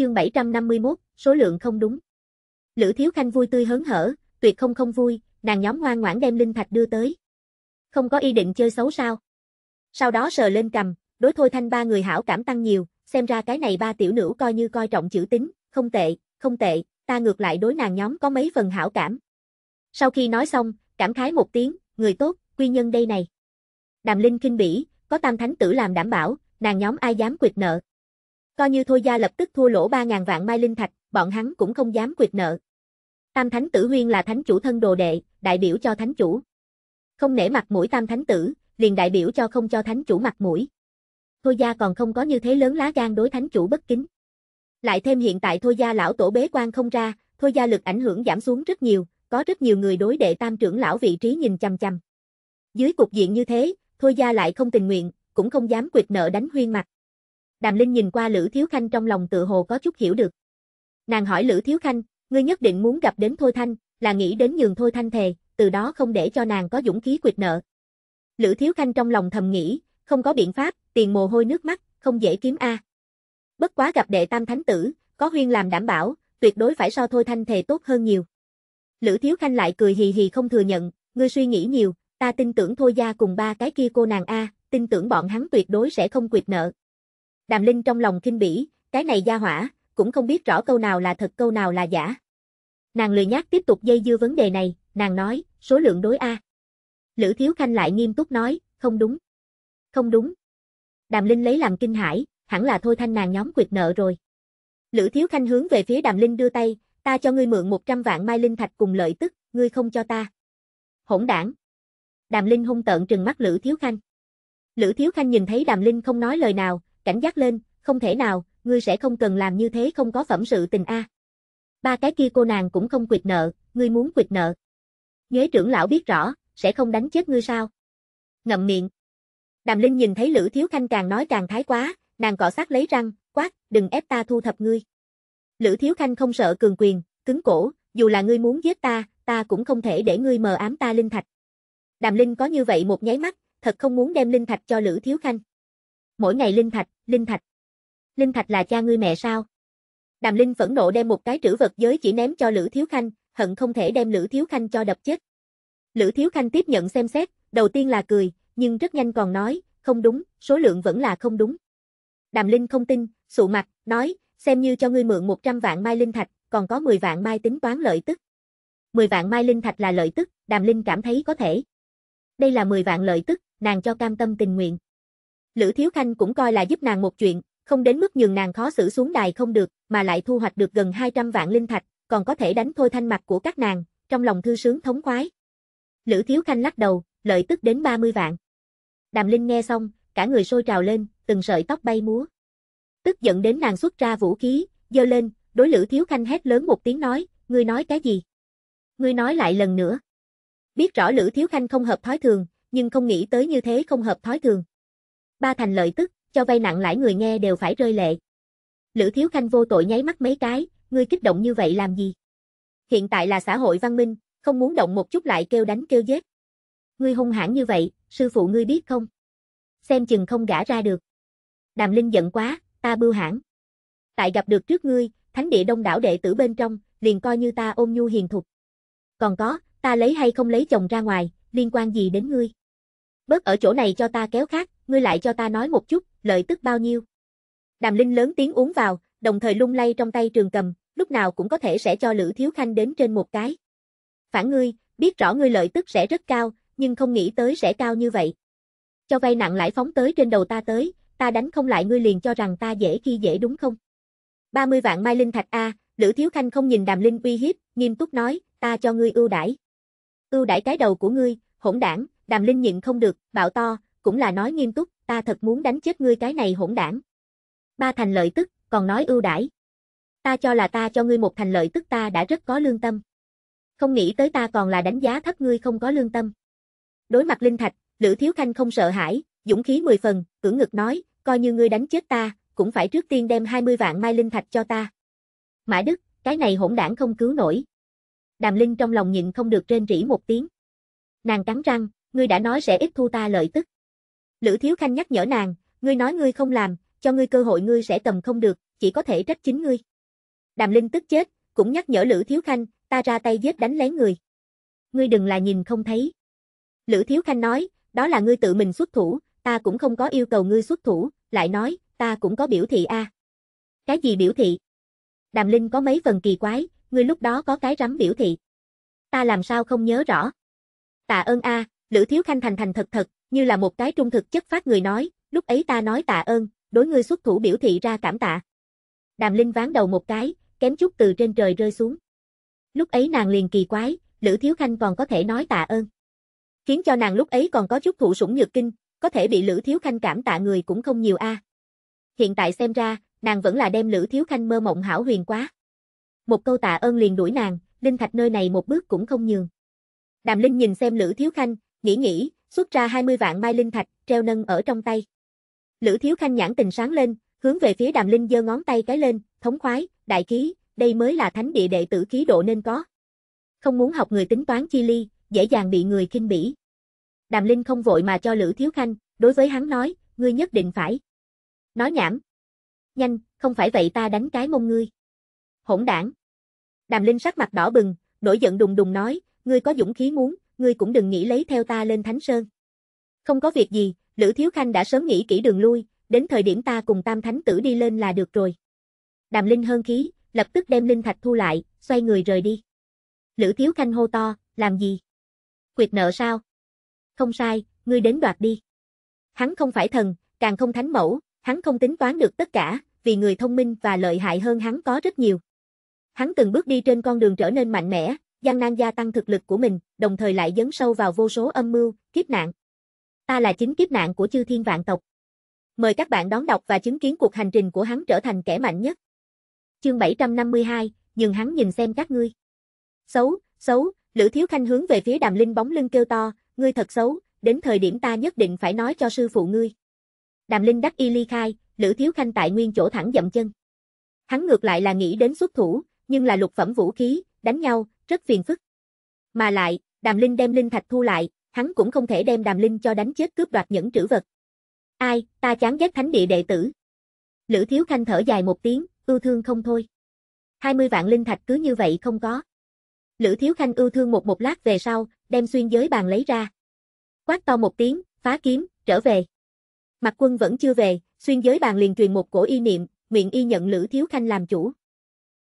chương 751, số lượng không đúng. Lữ Thiếu Khanh vui tươi hớn hở, tuyệt không không vui, nàng nhóm ngoan ngoãn đem linh thạch đưa tới. Không có ý định chơi xấu sao? Sau đó sờ lên cầm, đối thôi thanh ba người hảo cảm tăng nhiều, xem ra cái này ba tiểu nữ coi như coi trọng chữ tính, không tệ, không tệ, ta ngược lại đối nàng nhóm có mấy phần hảo cảm. Sau khi nói xong, cảm khái một tiếng, người tốt, quy nhân đây này. Đàm Linh kinh bỉ, có tam thánh tử làm đảm bảo, nàng nhóm ai dám quyệt nợ. Coi như thôi gia lập tức thua lỗ 3.000 vạn mai linh thạch, bọn hắn cũng không dám quyệt nợ. Tam Thánh Tử Huyên là thánh chủ thân đồ đệ, đại biểu cho thánh chủ. Không nể mặt mũi Tam Thánh Tử, liền đại biểu cho không cho thánh chủ mặt mũi. Thôi gia còn không có như thế lớn lá gan đối thánh chủ bất kính. Lại thêm hiện tại thôi gia lão tổ bế quan không ra, thôi gia lực ảnh hưởng giảm xuống rất nhiều, có rất nhiều người đối đệ tam trưởng lão vị trí nhìn chằm chằm. Dưới cục diện như thế, thôi gia lại không tình nguyện, cũng không dám quyệt nợ đánh huyên mặt. Đàm Linh nhìn qua Lữ Thiếu Khanh trong lòng tự hồ có chút hiểu được. Nàng hỏi Lữ Thiếu Khanh, ngươi nhất định muốn gặp đến Thôi Thanh, là nghĩ đến nhường Thôi Thanh thề, từ đó không để cho nàng có dũng khí quyệt nợ. Lữ Thiếu Khanh trong lòng thầm nghĩ, không có biện pháp, tiền mồ hôi nước mắt, không dễ kiếm a. Bất quá gặp đệ tam thánh tử, có huyên làm đảm bảo, tuyệt đối phải so Thôi Thanh thề tốt hơn nhiều. Lữ Thiếu Khanh lại cười hì hì không thừa nhận, ngươi suy nghĩ nhiều, ta tin tưởng Thôi gia cùng ba cái kia cô nàng a, tin tưởng bọn hắn tuyệt đối sẽ không quyệt nợ. Đàm Linh trong lòng kinh bỉ, cái này gia hỏa, cũng không biết rõ câu nào là thật câu nào là giả. Nàng lười nhát tiếp tục dây dưa vấn đề này, nàng nói, số lượng đối A. Lữ Thiếu Khanh lại nghiêm túc nói, không đúng. Không đúng. Đàm Linh lấy làm kinh hãi, hẳn là thôi thanh nàng nhóm quyệt nợ rồi. Lữ Thiếu Khanh hướng về phía Đàm Linh đưa tay, ta cho ngươi mượn 100 vạn mai linh thạch cùng lợi tức, ngươi không cho ta. Hỗn đảng. Đàm Linh hung tợn trừng mắt Lữ Thiếu Khanh. Lữ Thiếu Khanh nhìn thấy Đàm Linh không nói lời nào, cảnh giác lên, không thể nào, ngươi sẽ không cần làm như thế không có phẩm sự tình a. Ba cái kia cô nàng cũng không quyệt nợ, ngươi muốn quyệt nợ. Nhuế trưởng lão biết rõ, sẽ không đánh chết ngươi sao? Ngậm miệng. Đàm Linh nhìn thấy Lữ Thiếu Khanh càng nói càng thái quá, nàng cọ sát lấy răng, quát, đừng ép ta thu thập ngươi. Lữ Thiếu Khanh không sợ cường quyền, cứng cổ, dù là ngươi muốn giết ta, ta cũng không thể để ngươi mờ ám ta linh thạch. Đàm Linh có như vậy một nháy mắt, thật không muốn đem linh thạch cho Lữ Thiếu Khanh. Mỗi ngày linh thạch, linh thạch. Linh thạch là cha ngươi mẹ sao? Đàm Linh phẫn nộ đem một cái trữ vật giới chỉ ném cho Lữ Thiếu Khanh, hận không thể đem Lữ Thiếu Khanh cho đập chết. Lữ Thiếu Khanh tiếp nhận xem xét, đầu tiên là cười, nhưng rất nhanh còn nói, không đúng, số lượng vẫn là không đúng. Đàm Linh không tin, sụ mặt, nói, xem như cho ngươi mượn 100 vạn mai linh thạch, còn có 10 vạn mai tính toán lợi tức. 10 vạn mai linh thạch là lợi tức, Đàm Linh cảm thấy có thể. Đây là 10 vạn lợi tức, nàng cho cam tâm tình nguyện. Lữ Thiếu Khanh cũng coi là giúp nàng một chuyện, không đến mức nhường nàng khó xử xuống đài không được, mà lại thu hoạch được gần 200 vạn linh thạch, còn có thể đánh thôi thanh mặt của các nàng, trong lòng thư sướng thống khoái. Lữ Thiếu Khanh lắc đầu, lợi tức đến 30 vạn. Đàm Linh nghe xong, cả người sôi trào lên, từng sợi tóc bay múa. Tức giận đến nàng xuất ra vũ khí, giơ lên, đối Lữ Thiếu Khanh hét lớn một tiếng nói, ngươi nói cái gì? Ngươi nói lại lần nữa. Biết rõ Lữ Thiếu Khanh không hợp thói thường, nhưng không nghĩ tới như thế không hợp thói thường ba thành lợi tức, cho vay nặng lãi người nghe đều phải rơi lệ. Lữ Thiếu Khanh vô tội nháy mắt mấy cái, ngươi kích động như vậy làm gì? Hiện tại là xã hội văn minh, không muốn động một chút lại kêu đánh kêu giết. Ngươi hung hãn như vậy, sư phụ ngươi biết không? Xem chừng không gã ra được. Đàm Linh giận quá, ta bưu hãn. Tại gặp được trước ngươi, thánh địa đông đảo đệ tử bên trong, liền coi như ta ôm nhu hiền thục. Còn có, ta lấy hay không lấy chồng ra ngoài, liên quan gì đến ngươi? Bớt ở chỗ này cho ta kéo khác, ngươi lại cho ta nói một chút, lợi tức bao nhiêu. Đàm Linh lớn tiếng uống vào, đồng thời lung lay trong tay trường cầm, lúc nào cũng có thể sẽ cho Lữ Thiếu Khanh đến trên một cái. Phản ngươi, biết rõ ngươi lợi tức sẽ rất cao, nhưng không nghĩ tới sẽ cao như vậy. Cho vay nặng lãi phóng tới trên đầu ta tới, ta đánh không lại ngươi liền cho rằng ta dễ khi dễ đúng không? 30 vạn mai linh thạch a, Lữ Thiếu Khanh không nhìn Đàm Linh uy hiếp, nghiêm túc nói, ta cho ngươi ưu đãi. Ưu đãi cái đầu của ngươi, hỗn đảng, Đàm Linh nhịn không được, bạo to, cũng là nói nghiêm túc, ta thật muốn đánh chết ngươi cái này hỗn đảng. Ba thành lợi tức, còn nói ưu đãi. Ta cho là ta cho ngươi một thành lợi tức ta đã rất có lương tâm. Không nghĩ tới ta còn là đánh giá thấp ngươi không có lương tâm. Đối mặt Linh Thạch, Lữ Thiếu Khanh không sợ hãi, dũng khí mười phần, cưỡng ngực nói, coi như ngươi đánh chết ta, cũng phải trước tiên đem 20 vạn mai Linh Thạch cho ta. Mã Đức, cái này hỗn đảng không cứu nổi. Đàm Linh trong lòng nhịn không được trên rỉ một tiếng. Nàng cắn răng, ngươi đã nói sẽ ít thu ta lợi tức. Lữ Thiếu Khanh nhắc nhở nàng, ngươi nói ngươi không làm, cho ngươi cơ hội ngươi sẽ tầm không được, chỉ có thể trách chính ngươi. Đàm Linh tức chết, cũng nhắc nhở Lữ Thiếu Khanh, ta ra tay giết đánh lén người. Ngươi đừng là nhìn không thấy. Lữ Thiếu Khanh nói, đó là ngươi tự mình xuất thủ, ta cũng không có yêu cầu ngươi xuất thủ, lại nói, ta cũng có biểu thị a. À. Cái gì biểu thị? Đàm Linh có mấy phần kỳ quái, ngươi lúc đó có cái rắm biểu thị. Ta làm sao không nhớ rõ. Tạ ơn a, à, Lữ Thiếu Khanh thành thành thật thật, như là một cái trung thực chất phát người nói, lúc ấy ta nói tạ ơn, đối ngươi xuất thủ biểu thị ra cảm tạ. Đàm Linh ván đầu một cái, kém chút từ trên trời rơi xuống. Lúc ấy nàng liền kỳ quái, Lữ Thiếu Khanh còn có thể nói tạ ơn. Khiến cho nàng lúc ấy còn có chút thụ sủng nhược kinh, có thể bị Lữ Thiếu Khanh cảm tạ người cũng không nhiều a. Hiện tại xem ra, nàng vẫn là đem Lữ Thiếu Khanh mơ mộng hảo huyền quá. Một câu tạ ơn liền đuổi nàng, linh thạch nơi này một bước cũng không nhường. Đàm Linh nhìn xem Lữ Thiếu Khanh, nghĩ nghĩ, xuất ra 20 vạn mai linh thạch, treo nâng ở trong tay. Lữ Thiếu Khanh nhãn tình sáng lên, hướng về phía Đàm Linh giơ ngón tay cái lên, thống khoái, đại khí, đây mới là thánh địa đệ tử khí độ nên có. Không muốn học người tính toán chi ly, dễ dàng bị người khinh bỉ. Đàm Linh không vội mà cho Lữ Thiếu Khanh, đối với hắn nói, ngươi nhất định phải. Nói nhảm. Nhanh, không phải vậy ta đánh cái mông ngươi. Hỗn đảng. Đàm Linh sắc mặt đỏ bừng, nổi giận đùng đùng nói, ngươi có dũng khí muốn, ngươi cũng đừng nghĩ lấy theo ta lên Thánh Sơn. Không có việc gì, Lữ Thiếu Khanh đã sớm nghĩ kỹ đường lui, đến thời điểm ta cùng Tam Thánh Tử đi lên là được rồi. Đàm Linh hơn khí, lập tức đem Linh Thạch thu lại, xoay người rời đi. Lữ Thiếu Khanh hô to, làm gì? Quyệt nợ sao? Không sai, ngươi đến đoạt đi. Hắn không phải thần, càng không thánh mẫu, hắn không tính toán được tất cả, vì người thông minh và lợi hại hơn hắn có rất nhiều. Hắn từng bước đi trên con đường trở nên mạnh mẽ, gian nan gia tăng thực lực của mình, đồng thời lại dấn sâu vào vô số âm mưu, kiếp nạn. Ta là chính kiếp nạn của chư thiên vạn tộc. Mời các bạn đón đọc và chứng kiến cuộc hành trình của hắn trở thành kẻ mạnh nhất. Chương 752, nhường hắn nhìn xem các ngươi. Xấu, xấu, Lữ Thiếu Khanh hướng về phía Đàm Linh bóng lưng kêu to, ngươi thật xấu, đến thời điểm ta nhất định phải nói cho sư phụ ngươi. Đàm Linh đắc y ly khai, Lữ Thiếu Khanh tại nguyên chỗ thẳng dậm chân. Hắn ngược lại là nghĩ đến xuất thủ, nhưng là lục phẩm vũ khí, đánh nhau, rất phiền phức. Mà lại, Đàm Linh đem linh thạch thu lại, hắn cũng không thể đem Đàm Linh cho đánh chết cướp đoạt những trữ vật. Ai, ta chán ghét thánh địa đệ tử. Lữ Thiếu Khanh thở dài một tiếng, ưu thương không thôi. 20 vạn linh thạch cứ như vậy không có. Lữ Thiếu Khanh ưu thương một một lát về sau, đem xuyên giới bàn lấy ra. Quát to một tiếng, phá kiếm, trở về. Mặt quân vẫn chưa về, xuyên giới bàn liền truyền một cổ y niệm, nguyện y nhận Lữ Thiếu Khanh làm chủ.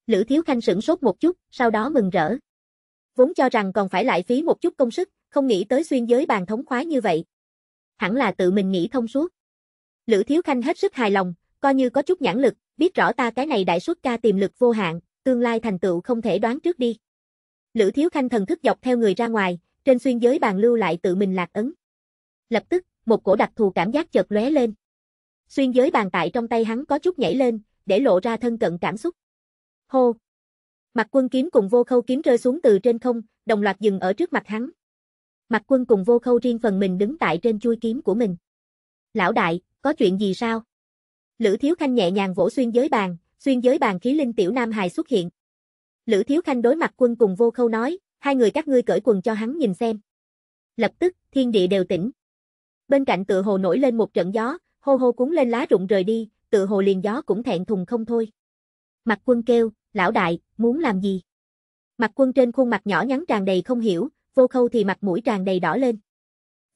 Lữ Thiếu Khanh sửng sốt một chút, sau đó mừng rỡ vốn cho rằng còn phải lại phí một chút công sức, không nghĩ tới xuyên giới bàn thống khoái như vậy. Hẳn là tự mình nghĩ thông suốt. Lữ Thiếu Khanh hết sức hài lòng, coi như có chút nhãn lực, biết rõ ta cái này đại suất ca tiềm lực vô hạn, tương lai thành tựu không thể đoán trước đi. Lữ Thiếu Khanh thần thức dọc theo người ra ngoài, trên xuyên giới bàn lưu lại tự mình lạc ấn. Lập tức, một cổ đặc thù cảm giác chợt lóe lên. Xuyên giới bàn tại trong tay hắn có chút nhảy lên, để lộ ra thân cận cảm xúc. Hô, Mặt quân kiếm cùng vô khâu kiếm rơi xuống từ trên không, đồng loạt dừng ở trước mặt hắn. Mặt quân cùng vô khâu riêng phần mình đứng tại trên chui kiếm của mình. Lão đại, có chuyện gì sao? Lữ Thiếu Khanh nhẹ nhàng vỗ xuyên giới bàn, xuyên giới bàn khí linh tiểu nam hài xuất hiện. Lữ Thiếu Khanh đối mặt quân cùng vô khâu nói, hai người các ngươi cởi quần cho hắn nhìn xem. Lập tức, thiên địa đều tỉnh. Bên cạnh tự hồ nổi lên một trận gió, hô hô cuốn lên lá rụng rời đi, tự hồ liền gió cũng thẹn thùng không thôi. Mặt quân kêu, lão đại, muốn làm gì? Mặt quân trên khuôn mặt nhỏ nhắn tràn đầy không hiểu, vô khâu thì mặt mũi tràn đầy đỏ lên.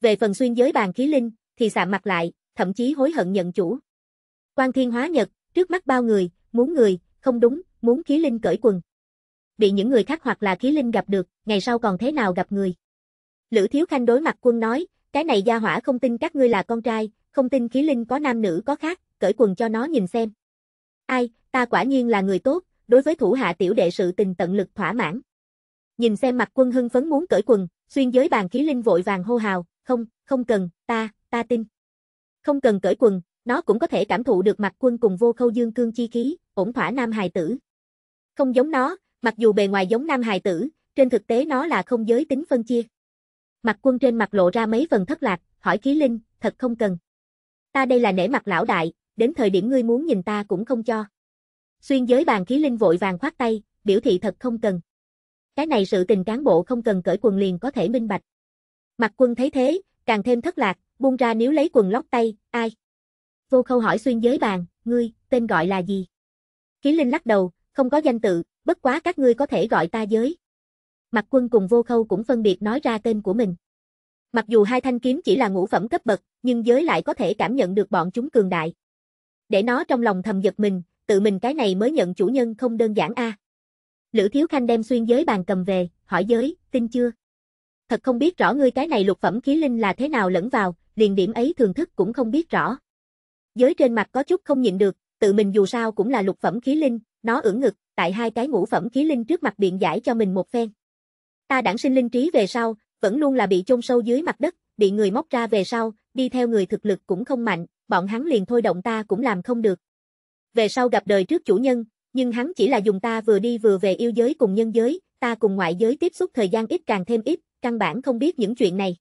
Về phần xuyên giới bàn khí linh, thì sạm mặt lại, thậm chí hối hận nhận chủ. Quan thiên hóa nhật, trước mắt bao người, muốn người, không đúng, muốn khí linh cởi quần. Bị những người khác hoặc là khí linh gặp được, ngày sau còn thế nào gặp người. Lữ Thiếu Khanh đối mặt quân nói, cái này gia hỏa không tin các ngươi là con trai, không tin khí linh có nam nữ có khác, cởi quần cho nó nhìn xem. Ai, ta quả nhiên là người tốt, đối với thủ hạ tiểu đệ sự tình tận lực thỏa mãn. Nhìn xem mặt quân hưng phấn muốn cởi quần, xuyên giới bàn khí linh vội vàng hô hào, không, không cần, ta, ta tin. Không cần cởi quần, nó cũng có thể cảm thụ được mặt quân cùng vô khâu dương cương chi khí, ổn thỏa nam hài tử. Không giống nó, mặc dù bề ngoài giống nam hài tử, trên thực tế nó là không giới tính phân chia. Mặt quân trên mặt lộ ra mấy phần thất lạc, hỏi khí linh, thật không cần. Ta đây là nể mặt lão đại, đến thời điểm ngươi muốn nhìn ta cũng không cho. Xuyên giới bàn khí linh vội vàng khoát tay, biểu thị thật không cần. Cái này sự tình cán bộ không cần cởi quần liền có thể minh bạch. Mặt quân thấy thế, càng thêm thất lạc, buông ra nếu lấy quần lót tay, ai? Vô khâu hỏi xuyên giới bàn, ngươi, tên gọi là gì? Khí linh lắc đầu, không có danh tự, bất quá các ngươi có thể gọi ta giới. Mặt quân cùng vô khâu cũng phân biệt nói ra tên của mình. Mặc dù hai thanh kiếm chỉ là ngũ phẩm cấp bậc, nhưng giới lại có thể cảm nhận được bọn chúng cường đại. Để nó trong lòng thầm giật mình, tự mình cái này mới nhận chủ nhân không đơn giản a. Lữ Thiếu Khanh đem xuyên giới bàn cầm về, hỏi giới, tin chưa? Thật không biết rõ ngươi cái này lục phẩm khí linh là thế nào lẫn vào, liền điểm ấy thường thức cũng không biết rõ. Giới trên mặt có chút không nhịn được, tự mình dù sao cũng là lục phẩm khí linh, nó ưỡn ngực, tại hai cái ngũ phẩm khí linh trước mặt biện giải cho mình một phen. Ta đảng sinh linh trí về sau, vẫn luôn là bị chôn sâu dưới mặt đất, bị người móc ra về sau, đi theo người thực lực cũng không mạnh, bọn hắn liền thôi động ta cũng làm không được về sau gặp đời trước chủ nhân, nhưng hắn chỉ là dùng ta vừa đi vừa về yêu giới cùng nhân giới, ta cùng ngoại giới tiếp xúc thời gian ít càng thêm ít, căn bản không biết những chuyện này.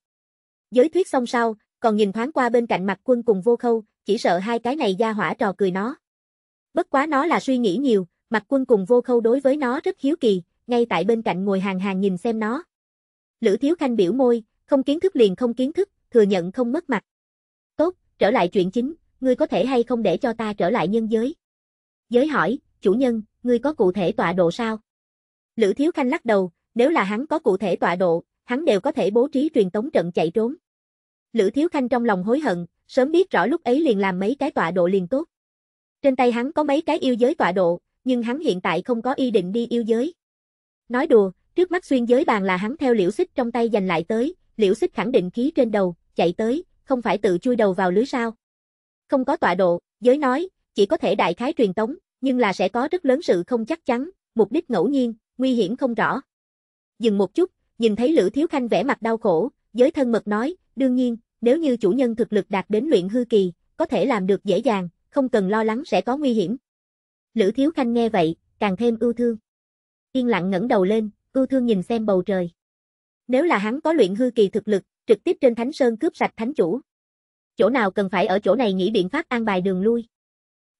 Giới thuyết xong sau, còn nhìn thoáng qua bên cạnh mặt quân cùng vô khâu, chỉ sợ hai cái này gia hỏa trò cười nó. Bất quá nó là suy nghĩ nhiều, mặt quân cùng vô khâu đối với nó rất hiếu kỳ, ngay tại bên cạnh ngồi hàng hàng nhìn xem nó. Lữ Thiếu Khanh biểu môi, không kiến thức liền không kiến thức, thừa nhận không mất mặt. Tốt, trở lại chuyện chính, ngươi có thể hay không để cho ta trở lại nhân giới giới hỏi, chủ nhân, ngươi có cụ thể tọa độ sao? Lữ Thiếu Khanh lắc đầu, nếu là hắn có cụ thể tọa độ, hắn đều có thể bố trí truyền tống trận chạy trốn. Lữ Thiếu Khanh trong lòng hối hận, sớm biết rõ lúc ấy liền làm mấy cái tọa độ liền tốt. Trên tay hắn có mấy cái yêu giới tọa độ, nhưng hắn hiện tại không có ý định đi yêu giới. Nói đùa, trước mắt xuyên giới bàn là hắn theo liễu xích trong tay giành lại tới, liễu xích khẳng định khí trên đầu, chạy tới, không phải tự chui đầu vào lưới sao. Không có tọa độ, giới nói, chỉ có thể đại khái truyền tống, nhưng là sẽ có rất lớn sự không chắc chắn, mục đích ngẫu nhiên, nguy hiểm không rõ. Dừng một chút, nhìn thấy Lữ Thiếu Khanh vẻ mặt đau khổ, giới thân mật nói, đương nhiên, nếu như chủ nhân thực lực đạt đến luyện hư kỳ, có thể làm được dễ dàng, không cần lo lắng sẽ có nguy hiểm. Lữ Thiếu Khanh nghe vậy, càng thêm ưu thương. Yên lặng ngẩng đầu lên, ưu thương nhìn xem bầu trời. Nếu là hắn có luyện hư kỳ thực lực, trực tiếp trên Thánh Sơn cướp sạch Thánh Chủ. Chỗ nào cần phải ở chỗ này nghĩ biện pháp an bài đường lui.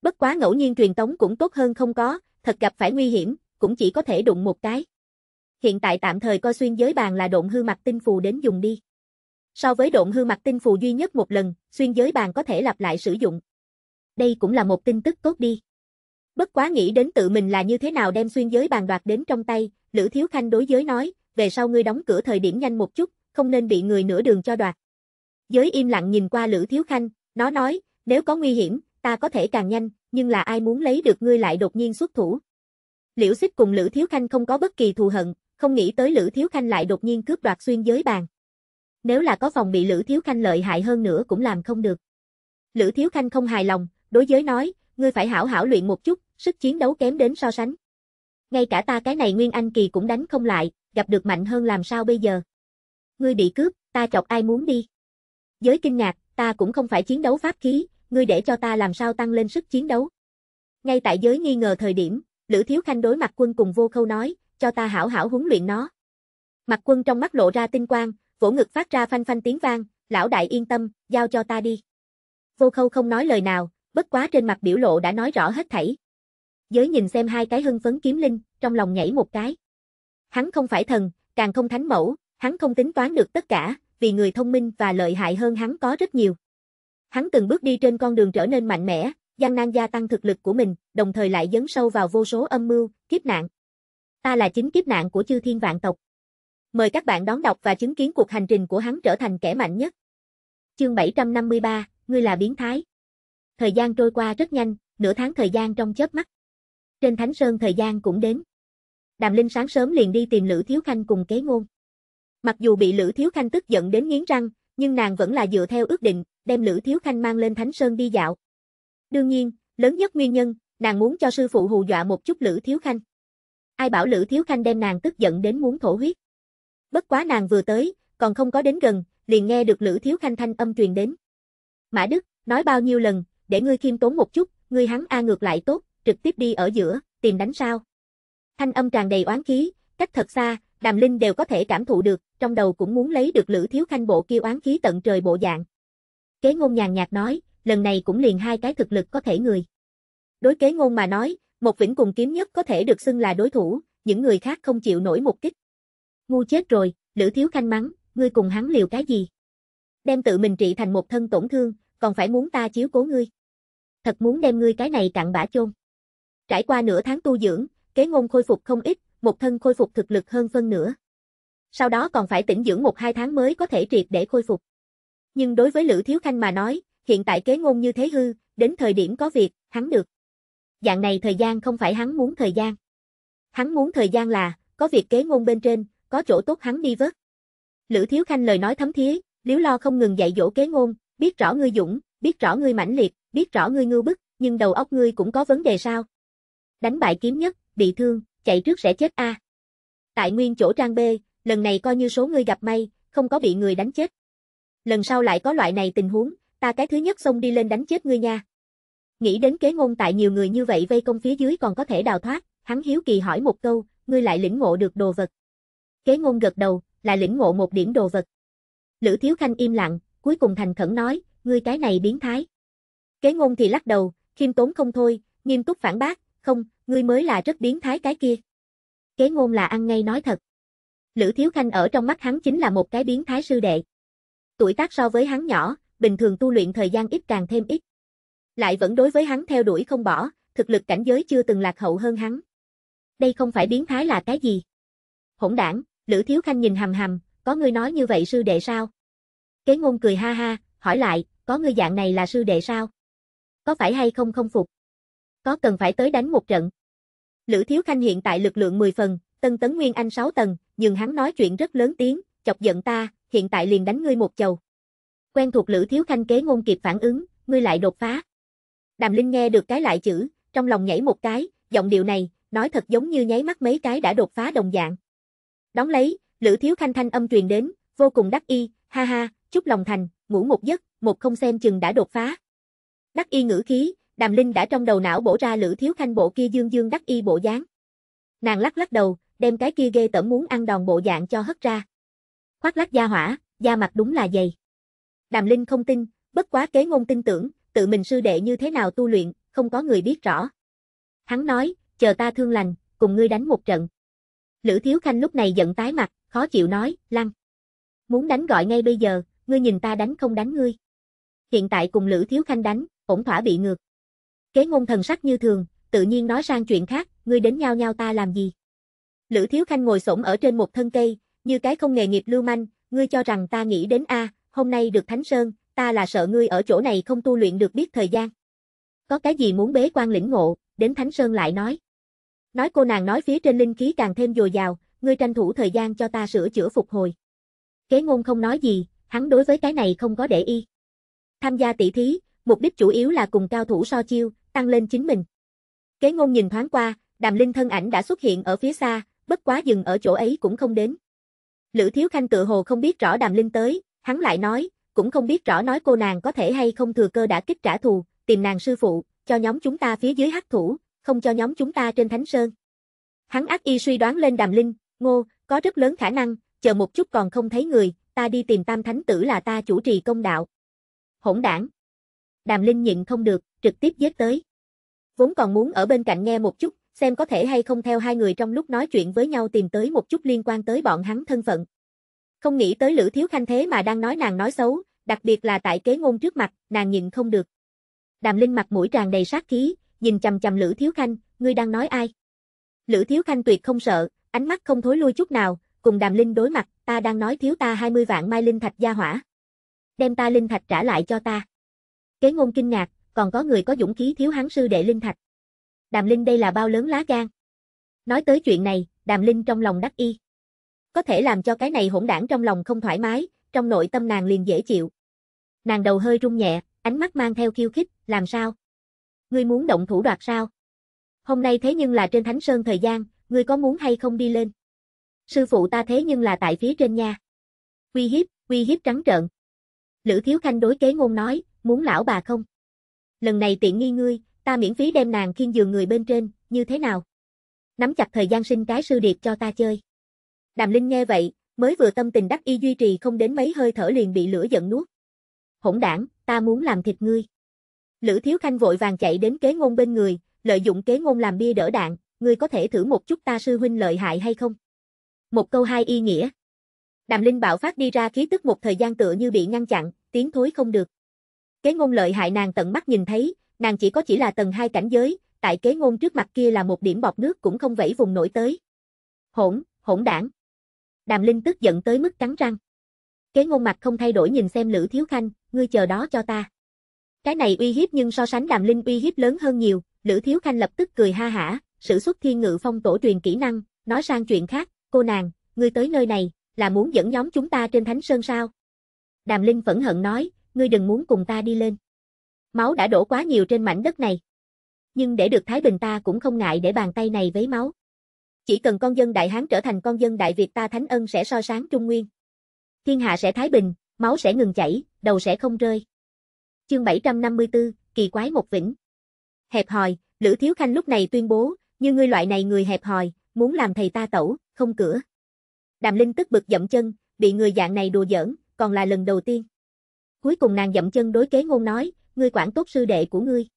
Bất quá ngẫu nhiên truyền tống cũng tốt hơn không có, thật gặp phải nguy hiểm, cũng chỉ có thể đụng một cái. Hiện tại tạm thời coi xuyên giới bàn là độn hư mặt tinh phù đến dùng đi. So với độn hư mặt tinh phù duy nhất một lần, xuyên giới bàn có thể lặp lại sử dụng. Đây cũng là một tin tức tốt đi. Bất quá nghĩ đến tự mình là như thế nào đem xuyên giới bàn đoạt đến trong tay, Lữ Thiếu Khanh đối giới nói, về sau ngươi đóng cửa thời điểm nhanh một chút, không nên bị người nửa đường cho đoạt. Giới im lặng nhìn qua Lữ Thiếu Khanh, nó nói, nếu có nguy hiểm, ta có thể càng nhanh, nhưng là ai muốn lấy được ngươi lại đột nhiên xuất thủ. Liễu xích cùng Lữ Thiếu Khanh không có bất kỳ thù hận, không nghĩ tới Lữ Thiếu Khanh lại đột nhiên cướp đoạt xuyên giới bàn. Nếu là có phòng bị Lữ Thiếu Khanh lợi hại hơn nữa cũng làm không được. Lữ Thiếu Khanh không hài lòng, đối giới nói, ngươi phải hảo hảo luyện một chút, sức chiến đấu kém đến so sánh. Ngay cả ta cái này Nguyên Anh Kỳ cũng đánh không lại, gặp được mạnh hơn làm sao bây giờ. Ngươi bị cướp, ta chọc ai muốn đi. Giới kinh ngạc, ta cũng không phải chiến đấu pháp khí, ngươi để cho ta làm sao tăng lên sức chiến đấu. Ngay tại giới nghi ngờ thời điểm, Lữ Thiếu Khanh đối mặt quân cùng vô khâu nói, cho ta hảo hảo huấn luyện nó. Mặt quân trong mắt lộ ra tinh quang, vỗ ngực phát ra phanh phanh tiếng vang, lão đại yên tâm, giao cho ta đi. Vô khâu không nói lời nào, bất quá trên mặt biểu lộ đã nói rõ hết thảy. Giới nhìn xem hai cái hưng phấn kiếm linh, trong lòng nhảy một cái. Hắn không phải thần, càng không thánh mẫu, hắn không tính toán được tất cả, vì người thông minh và lợi hại hơn hắn có rất nhiều. Hắn từng bước đi trên con đường trở nên mạnh mẽ, gian nan gia tăng thực lực của mình, đồng thời lại dấn sâu vào vô số âm mưu, kiếp nạn. Ta là chính kiếp nạn của chư thiên vạn tộc. Mời các bạn đón đọc và chứng kiến cuộc hành trình của hắn trở thành kẻ mạnh nhất. Chương 753, ngươi là biến thái. Thời gian trôi qua rất nhanh, nửa tháng thời gian trong chớp mắt. Trên Thánh Sơn thời gian cũng đến. Đàm Linh sáng sớm liền đi tìm Lữ Thiếu Khanh cùng kế ngôn. Mặc dù bị Lữ Thiếu Khanh tức giận đến nghiến răng, nhưng nàng vẫn là dựa theo ước định, đem Lữ Thiếu Khanh mang lên Thánh Sơn đi dạo. Đương nhiên, lớn nhất nguyên nhân, nàng muốn cho sư phụ hù dọa một chút Lữ Thiếu Khanh. Ai bảo Lữ Thiếu Khanh đem nàng tức giận đến muốn thổ huyết. Bất quá nàng vừa tới, còn không có đến gần, liền nghe được Lữ Thiếu Khanh thanh âm truyền đến. Mã Đức, nói bao nhiêu lần, để ngươi khiêm tốn một chút, ngươi hắn a ngược lại tốt, trực tiếp đi ở giữa, tìm đánh sao. Thanh âm tràn đầy oán khí, cách thật xa, Đàm Linh đều có thể cảm thụ được, trong đầu cũng muốn lấy được Lữ Thiếu Khanh bộ kia oán khí tận trời bộ dạng. Kế ngôn nhàn nhạt nói, lần này cũng liền hai cái thực lực có thể người. Đối kế ngôn mà nói, một vĩnh cùng kiếm nhất có thể được xưng là đối thủ, những người khác không chịu nổi một kích. Ngu chết rồi, Lữ Thiếu Khanh mắng, ngươi cùng hắn liều cái gì? Đem tự mình trị thành một thân tổn thương, còn phải muốn ta chiếu cố ngươi. Thật muốn đem ngươi cái này cặn bã chôn. Trải qua nửa tháng tu dưỡng, kế ngôn khôi phục không ít, một thân khôi phục thực lực hơn phân nửa. Sau đó còn phải tĩnh dưỡng một hai tháng mới có thể triệt để khôi phục nhưng đối với Lữ Thiếu Khanh mà nói, hiện tại kế ngôn như thế hư, đến thời điểm có việc, hắn được. Dạng này thời gian không phải hắn muốn thời gian. Hắn muốn thời gian là, có việc kế ngôn bên trên, có chỗ tốt hắn đi vớt. Lữ Thiếu Khanh lời nói thấm thía, liếu lo không ngừng dạy dỗ kế ngôn, biết rõ ngươi dũng, biết rõ ngươi mãnh liệt, biết rõ ngươi ngưu bức, nhưng đầu óc ngươi cũng có vấn đề sao. Đánh bại kiếm nhất, bị thương, chạy trước sẽ chết a. Tại nguyên chỗ trang B, lần này coi như số ngươi gặp may, không có bị người đánh chết lần sau lại có loại này tình huống, ta cái thứ nhất xông đi lên đánh chết ngươi nha. Nghĩ đến kế ngôn tại nhiều người như vậy vây công phía dưới còn có thể đào thoát, hắn hiếu kỳ hỏi một câu, ngươi lại lĩnh ngộ được đồ vật. Kế ngôn gật đầu, là lĩnh ngộ một điểm đồ vật. Lữ Thiếu Khanh im lặng, cuối cùng thành khẩn nói, ngươi cái này biến thái. Kế ngôn thì lắc đầu, khiêm tốn không thôi, nghiêm túc phản bác, không, ngươi mới là rất biến thái cái kia. Kế ngôn là ăn ngay nói thật. Lữ Thiếu Khanh ở trong mắt hắn chính là một cái biến thái sư đệ tuổi tác so với hắn nhỏ, bình thường tu luyện thời gian ít càng thêm ít. Lại vẫn đối với hắn theo đuổi không bỏ, thực lực cảnh giới chưa từng lạc hậu hơn hắn. Đây không phải biến thái là cái gì? Hỗn đảng, Lữ Thiếu Khanh nhìn hầm hầm, có người nói như vậy sư đệ sao? Kế ngôn cười ha ha, hỏi lại, có người dạng này là sư đệ sao? Có phải hay không không phục? Có cần phải tới đánh một trận? Lữ Thiếu Khanh hiện tại lực lượng 10 phần, tân tấn nguyên anh 6 tầng, nhưng hắn nói chuyện rất lớn tiếng, chọc giận ta, hiện tại liền đánh ngươi một chầu. Quen thuộc Lữ Thiếu Khanh kế ngôn kịp phản ứng, ngươi lại đột phá. Đàm Linh nghe được cái lại chữ, trong lòng nhảy một cái, giọng điệu này, nói thật giống như nháy mắt mấy cái đã đột phá đồng dạng. Đóng lấy, Lữ Thiếu Khanh thanh âm truyền đến, vô cùng đắc y, ha ha, chúc lòng thành, ngủ một giấc, một không xem chừng đã đột phá. Đắc y ngữ khí, Đàm Linh đã trong đầu não bổ ra Lữ Thiếu Khanh bộ kia dương dương đắc y bộ dáng. Nàng lắc lắc đầu, đem cái kia ghê tởm muốn ăn đòn bộ dạng cho hất ra khoác lác gia hỏa, da mặt đúng là dày. Đàm Linh không tin, bất quá kế ngôn tin tưởng, tự mình sư đệ như thế nào tu luyện, không có người biết rõ. Hắn nói, chờ ta thương lành, cùng ngươi đánh một trận. Lữ Thiếu Khanh lúc này giận tái mặt, khó chịu nói, lăng. Muốn đánh gọi ngay bây giờ, ngươi nhìn ta đánh không đánh ngươi. Hiện tại cùng Lữ Thiếu Khanh đánh, ổn thỏa bị ngược. Kế ngôn thần sắc như thường, tự nhiên nói sang chuyện khác, ngươi đến nhau nhau ta làm gì. Lữ Thiếu Khanh ngồi xổm ở trên một thân cây, như cái không nghề nghiệp lưu manh, ngươi cho rằng ta nghĩ đến a, hôm nay được Thánh Sơn, ta là sợ ngươi ở chỗ này không tu luyện được biết thời gian. Có cái gì muốn bế quan lĩnh ngộ, đến Thánh Sơn lại nói. Nói cô nàng nói phía trên linh khí càng thêm dồi dào, ngươi tranh thủ thời gian cho ta sửa chữa phục hồi. Kế ngôn không nói gì, hắn đối với cái này không có để y. Tham gia tỷ thí, mục đích chủ yếu là cùng cao thủ so chiêu, tăng lên chính mình. Kế ngôn nhìn thoáng qua, đàm linh thân ảnh đã xuất hiện ở phía xa, bất quá dừng ở chỗ ấy cũng không đến. Lữ Thiếu Khanh tự hồ không biết rõ Đàm Linh tới, hắn lại nói, cũng không biết rõ nói cô nàng có thể hay không thừa cơ đã kích trả thù, tìm nàng sư phụ, cho nhóm chúng ta phía dưới hắc thủ, không cho nhóm chúng ta trên Thánh Sơn. Hắn ác y suy đoán lên Đàm Linh, ngô, có rất lớn khả năng, chờ một chút còn không thấy người, ta đi tìm Tam Thánh Tử là ta chủ trì công đạo. Hỗn đảng. Đàm Linh nhịn không được, trực tiếp giết tới. Vốn còn muốn ở bên cạnh nghe một chút, xem có thể hay không theo hai người trong lúc nói chuyện với nhau tìm tới một chút liên quan tới bọn hắn thân phận. Không nghĩ tới Lữ Thiếu Khanh thế mà đang nói nàng nói xấu, đặc biệt là tại kế ngôn trước mặt, nàng nhìn không được. Đàm Linh mặt mũi tràn đầy sát khí, nhìn chằm chằm Lữ Thiếu Khanh, ngươi đang nói ai? Lữ Thiếu Khanh tuyệt không sợ, ánh mắt không thối lui chút nào, cùng Đàm Linh đối mặt, ta đang nói thiếu ta 20 vạn mai linh thạch gia hỏa. Đem ta linh thạch trả lại cho ta. Kế ngôn kinh ngạc, còn có người có dũng khí thiếu hắn sư đệ linh thạch. Đàm Linh đây là bao lớn lá gan. Nói tới chuyện này, Đàm Linh trong lòng đắc y. Có thể làm cho cái này hỗn đảng trong lòng không thoải mái, trong nội tâm nàng liền dễ chịu. Nàng đầu hơi rung nhẹ, ánh mắt mang theo khiêu khích, làm sao? Ngươi muốn động thủ đoạt sao? Hôm nay thế nhưng là trên Thánh Sơn thời gian, ngươi có muốn hay không đi lên? Sư phụ ta thế nhưng là tại phía trên nha. Uy hiếp, uy hiếp trắng trợn. Lữ Thiếu Khanh đối kế ngôn nói, muốn lão bà không? Lần này tiện nghi ngươi, ta miễn phí đem nàng khiên giường người bên trên, như thế nào? Nắm chặt thời gian sinh cái sư điệp cho ta chơi. Đàm Linh nghe vậy, mới vừa tâm tình đắc y duy trì không đến mấy hơi thở liền bị lửa giận nuốt. Hỗn đảng, ta muốn làm thịt ngươi. Lữ Thiếu Khanh vội vàng chạy đến kế ngôn bên người, lợi dụng kế ngôn làm bia đỡ đạn, ngươi có thể thử một chút ta sư huynh lợi hại hay không? Một câu hai y nghĩa. Đàm Linh bạo phát đi ra khí tức một thời gian tựa như bị ngăn chặn, tiếng thối không được. Kế ngôn lợi hại nàng tận mắt nhìn thấy, Nàng chỉ có chỉ là tầng hai cảnh giới, tại kế ngôn trước mặt kia là một điểm bọt nước cũng không vẫy vùng nổi tới. Hỗn, hỗn đảng. Đàm Linh tức giận tới mức cắn răng. Kế ngôn mặt không thay đổi nhìn xem Lữ Thiếu Khanh, ngươi chờ đó cho ta. Cái này uy hiếp nhưng so sánh Đàm Linh uy hiếp lớn hơn nhiều, Lữ Thiếu Khanh lập tức cười ha hả, sử xuất thiên ngự phong tổ truyền kỹ năng, nói sang chuyện khác, cô nàng, ngươi tới nơi này, là muốn dẫn nhóm chúng ta trên thánh sơn sao? Đàm Linh phẫn hận nói, ngươi đừng muốn cùng ta đi lên. Máu đã đổ quá nhiều trên mảnh đất này. Nhưng để được Thái Bình ta cũng không ngại để bàn tay này với máu. Chỉ cần con dân Đại Hán trở thành con dân Đại Việt ta Thánh Ân sẽ so sáng Trung Nguyên. Thiên hạ sẽ Thái Bình, máu sẽ ngừng chảy, đầu sẽ không rơi. Chương 754, Kỳ quái một vĩnh. Hẹp hòi, Lữ Thiếu Khanh lúc này tuyên bố, như ngươi loại này người hẹp hòi, muốn làm thầy ta tẩu, không cửa. Đàm Linh tức bực dậm chân, bị người dạng này đùa giỡn, còn là lần đầu tiên. Cuối cùng nàng dậm chân đối kế ngôn nói, ngươi quản tốt sư đệ của ngươi.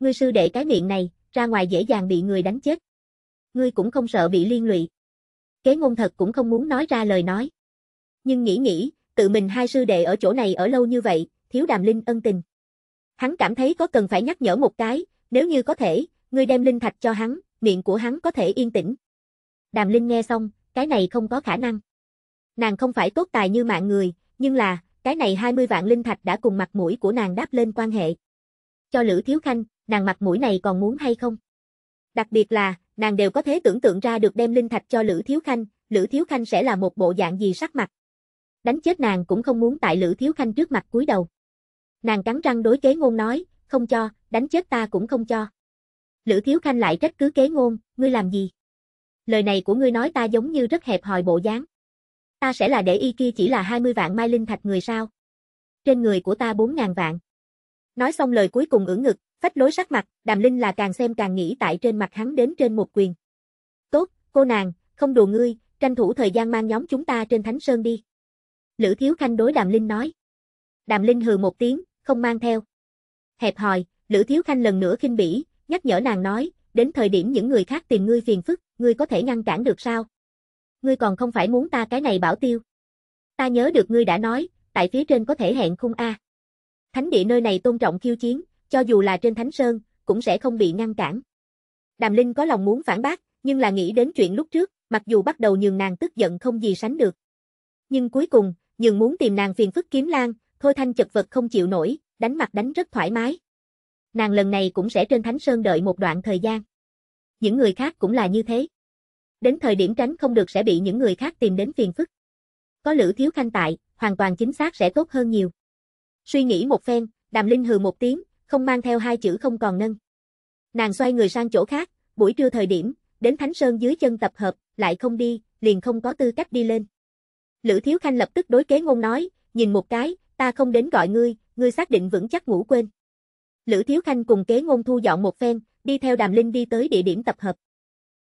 Ngươi sư đệ cái miệng này, ra ngoài dễ dàng bị người đánh chết. Ngươi cũng không sợ bị liên lụy. Kế ngôn thật cũng không muốn nói ra lời nói. Nhưng nghĩ nghĩ, tự mình hai sư đệ ở chỗ này ở lâu như vậy, thiếu đàm linh ân tình. Hắn cảm thấy có cần phải nhắc nhở một cái, nếu như có thể, ngươi đem linh thạch cho hắn, miệng của hắn có thể yên tĩnh. Đàm linh nghe xong, cái này không có khả năng. Nàng không phải tốt tài như mạng người, nhưng là, cái này 20 vạn linh thạch đã cùng mặt mũi của nàng đáp lên quan hệ. Cho Lữ Thiếu Khanh, nàng mặt mũi này còn muốn hay không? Đặc biệt là, nàng đều có thể tưởng tượng ra được đem linh thạch cho Lữ Thiếu Khanh, Lữ Thiếu Khanh sẽ là một bộ dạng gì sắc mặt. Đánh chết nàng cũng không muốn tại Lữ Thiếu Khanh trước mặt cúi đầu. Nàng cắn răng đối kế ngôn nói, không cho, đánh chết ta cũng không cho. Lữ Thiếu Khanh lại trách cứ kế ngôn, ngươi làm gì? Lời này của ngươi nói ta giống như rất hẹp hòi bộ dáng. Ta sẽ là để y kia chỉ là 20 vạn mai linh thạch người sao? Trên người của ta 4.000 vạn. Nói xong lời cuối cùng ưỡn ngực, phách lối sắc mặt, đàm linh là càng xem càng nghĩ tại trên mặt hắn đến trên một quyền. Tốt, cô nàng, không đùa ngươi, tranh thủ thời gian mang nhóm chúng ta trên Thánh Sơn đi. Lữ Thiếu Khanh đối Đàm Linh nói. Đàm Linh hừ một tiếng, không mang theo. Hẹp hòi, Lữ Thiếu Khanh lần nữa khinh bỉ, nhắc nhở nàng nói, đến thời điểm những người khác tìm ngươi phiền phức, ngươi có thể ngăn cản được sao? ngươi còn không phải muốn ta cái này bảo tiêu. Ta nhớ được ngươi đã nói, tại phía trên có thể hẹn khung A. Thánh địa nơi này tôn trọng khiêu chiến, cho dù là trên Thánh Sơn, cũng sẽ không bị ngăn cản. Đàm Linh có lòng muốn phản bác, nhưng là nghĩ đến chuyện lúc trước, mặc dù bắt đầu nhường nàng tức giận không gì sánh được. Nhưng cuối cùng, nhường muốn tìm nàng phiền phức kiếm lan, thôi thanh chật vật không chịu nổi, đánh mặt đánh rất thoải mái. Nàng lần này cũng sẽ trên Thánh Sơn đợi một đoạn thời gian. Những người khác cũng là như thế đến thời điểm tránh không được sẽ bị những người khác tìm đến phiền phức. Có Lữ Thiếu Khanh tại, hoàn toàn chính xác sẽ tốt hơn nhiều. Suy nghĩ một phen, Đàm Linh hừ một tiếng, không mang theo hai chữ không còn nâng. Nàng xoay người sang chỗ khác, buổi trưa thời điểm, đến Thánh Sơn dưới chân tập hợp, lại không đi, liền không có tư cách đi lên. Lữ Thiếu Khanh lập tức đối kế ngôn nói, nhìn một cái, ta không đến gọi ngươi, ngươi xác định vững chắc ngủ quên. Lữ Thiếu Khanh cùng kế ngôn thu dọn một phen, đi theo Đàm Linh đi tới địa điểm tập hợp.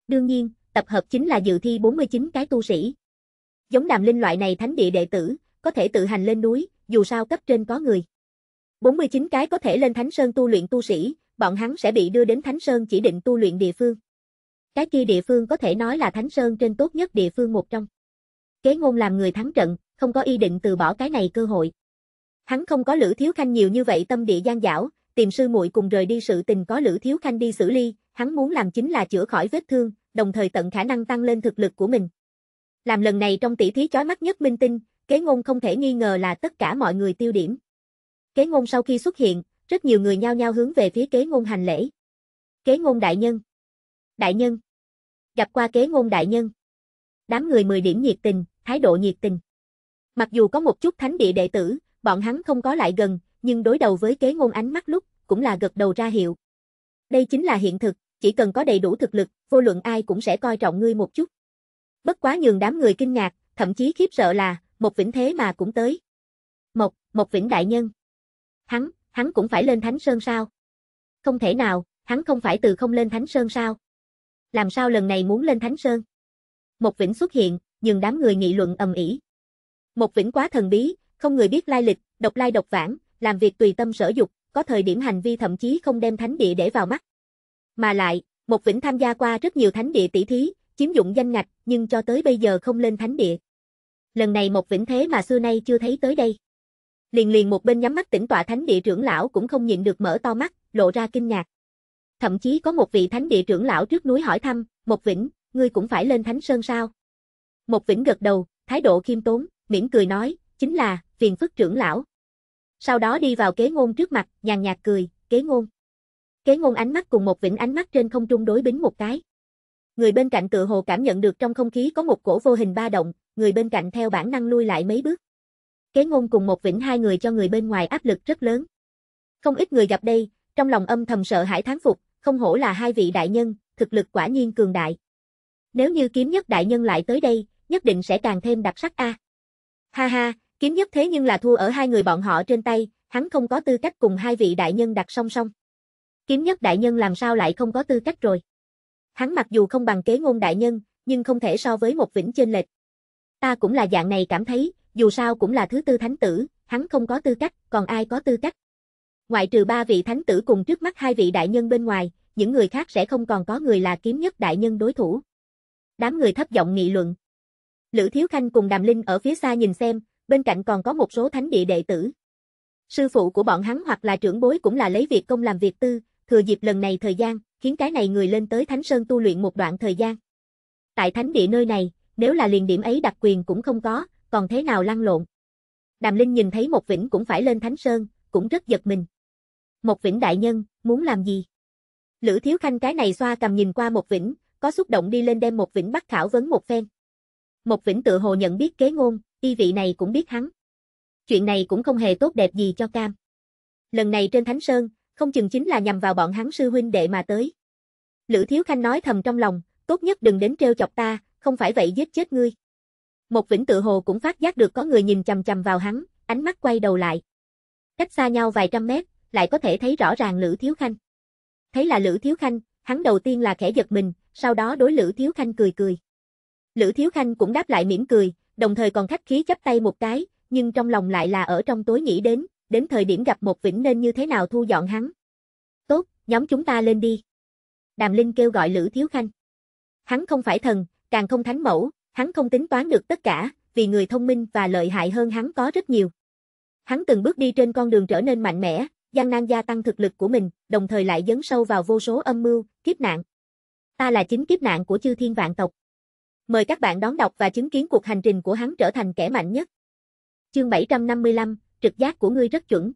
Đương nhiên, tập hợp chính là dự thi 49 cái tu sĩ. Giống đàm linh loại này thánh địa đệ tử, có thể tự hành lên núi, dù sao cấp trên có người. 49 cái có thể lên Thánh Sơn tu luyện tu sĩ, bọn hắn sẽ bị đưa đến Thánh Sơn chỉ định tu luyện địa phương. Cái kia địa phương có thể nói là Thánh Sơn trên tốt nhất địa phương một trong. Kế ngôn làm người thắng trận, không có ý định từ bỏ cái này cơ hội. Hắn không có Lữ Thiếu Khanh nhiều như vậy tâm địa gian dảo, tìm sư muội cùng rời đi sự tình có Lữ Thiếu Khanh đi xử lý, hắn muốn làm chính là chữa khỏi vết thương, đồng thời tận khả năng tăng lên thực lực của mình. Làm lần này trong tỷ thí chói mắt nhất minh tinh, kế ngôn không thể nghi ngờ là tất cả mọi người tiêu điểm. Kế ngôn sau khi xuất hiện, rất nhiều người nhao nhao hướng về phía kế ngôn hành lễ. Kế ngôn đại nhân. Đại nhân. Gặp qua kế ngôn đại nhân. Đám người 10 điểm nhiệt tình, thái độ nhiệt tình. Mặc dù có một chút thánh địa đệ tử, bọn hắn không có lại gần, nhưng đối đầu với kế ngôn ánh mắt lúc, cũng là gật đầu ra hiệu. Đây chính là hiện thực, chỉ cần có đầy đủ thực lực, vô luận ai cũng sẽ coi trọng ngươi một chút. Bất quá nhường đám người kinh ngạc, thậm chí khiếp sợ là, một vĩnh thế mà cũng tới. Một, một vĩnh đại nhân. Hắn, hắn cũng phải lên Thánh Sơn sao? Không thể nào, hắn không phải từ không lên Thánh Sơn sao? Làm sao lần này muốn lên Thánh Sơn? Một vĩnh xuất hiện, nhường đám người nghị luận ầm ĩ. Một vĩnh quá thần bí, không người biết lai lịch, độc lai độc vãng, làm việc tùy tâm sở dục, có thời điểm hành vi thậm chí không đem thánh địa để vào mắt. Mà lại, Mộc Vĩnh tham gia qua rất nhiều thánh địa tỷ thí, chiếm dụng danh ngạch, nhưng cho tới bây giờ không lên thánh địa. Lần này Mộc Vĩnh thế mà xưa nay chưa thấy tới đây. Liền liền một bên nhắm mắt tỉnh tọa thánh địa trưởng lão cũng không nhịn được mở to mắt, lộ ra kinh ngạc. Thậm chí có một vị thánh địa trưởng lão trước núi hỏi thăm, Mộc Vĩnh, ngươi cũng phải lên thánh sơn sao? Mộc Vĩnh gật đầu, thái độ khiêm tốn, mỉm cười nói, chính là, phiền phức trưởng lão. Sau đó đi vào kế ngôn trước mặt, nhàn nhạt cười, kế ngôn. Kế ngôn ánh mắt cùng một vĩnh ánh mắt trên không trung đối bính một cái. Người bên cạnh tự hồ cảm nhận được trong không khí có một cổ vô hình ba động, người bên cạnh theo bản năng lui lại mấy bước. Kế ngôn cùng một vĩnh hai người cho người bên ngoài áp lực rất lớn. Không ít người gặp đây, trong lòng âm thầm sợ hãi thán phục, không hổ là hai vị đại nhân, thực lực quả nhiên cường đại. Nếu như kiếm nhất đại nhân lại tới đây, nhất định sẽ càng thêm đặc sắc a. Ha ha, kiếm nhất thế nhưng là thua ở hai người bọn họ trên tay, hắn không có tư cách cùng hai vị đại nhân đặt song song. Kiếm nhất đại nhân làm sao lại không có tư cách rồi. Hắn mặc dù không bằng kế ngôn đại nhân, nhưng không thể so với một vĩnh trên lệch. Ta cũng là dạng này cảm thấy, dù sao cũng là thứ tư thánh tử, hắn không có tư cách, còn ai có tư cách. Ngoại trừ ba vị thánh tử cùng trước mắt hai vị đại nhân bên ngoài, những người khác sẽ không còn có người là kiếm nhất đại nhân đối thủ. Đám người thấp giọng nghị luận. Lữ Thiếu Khanh cùng Đàm Linh ở phía xa nhìn xem, bên cạnh còn có một số thánh địa đệ tử. Sư phụ của bọn hắn hoặc là trưởng bối cũng là lấy việc công làm việc tư, thừa dịp lần này thời gian, khiến cái này người lên tới Thánh Sơn tu luyện một đoạn thời gian. Tại thánh địa nơi này, nếu là liền điểm ấy đặc quyền cũng không có, còn thế nào lăn lộn. Đàm Linh nhìn thấy Một Vĩnh cũng phải lên Thánh Sơn, cũng rất giật mình. Một Vĩnh đại nhân, muốn làm gì? Lữ Thiếu Khanh cái này xoa cầm nhìn qua Một Vĩnh, có xúc động đi lên đem Một Vĩnh bắt khảo vấn một phen. Một Vĩnh tự hồ nhận biết kế ngôn, y vị này cũng biết hắn. Chuyện này cũng không hề tốt đẹp gì cho cam. Lần này trên Thánh Sơn, không chừng chính là nhằm vào bọn hắn sư huynh đệ mà tới. Lữ Thiếu Khanh nói thầm trong lòng, tốt nhất đừng đến trêu chọc ta, không phải vậy giết chết ngươi. Một vĩnh tự hồ cũng phát giác được có người nhìn chầm chầm vào hắn, ánh mắt quay đầu lại. Cách xa nhau vài trăm mét, lại có thể thấy rõ ràng Lữ Thiếu Khanh. Thấy là Lữ Thiếu Khanh, hắn đầu tiên là khẽ giật mình, sau đó đối Lữ Thiếu Khanh cười cười. Lữ Thiếu Khanh cũng đáp lại mỉm cười, đồng thời còn khách khí chắp tay một cái, nhưng trong lòng lại là ở trong tối nghĩ đến, đến thời điểm gặp một vĩnh nên như thế nào thu dọn hắn. Tốt, nhóm chúng ta lên đi. Đàm Linh kêu gọi Lữ Thiếu Khanh. Hắn không phải thần, càng không thánh mẫu, hắn không tính toán được tất cả, vì người thông minh và lợi hại hơn hắn có rất nhiều. Hắn từng bước đi trên con đường trở nên mạnh mẽ, gian nan gia tăng thực lực của mình, đồng thời lại dấn sâu vào vô số âm mưu, kiếp nạn. Ta là chính kiếp nạn của chư thiên vạn tộc. Mời các bạn đón đọc và chứng kiến cuộc hành trình của hắn trở thành kẻ mạnh nhất. Chương 755, trực giác của ngươi rất chuẩn.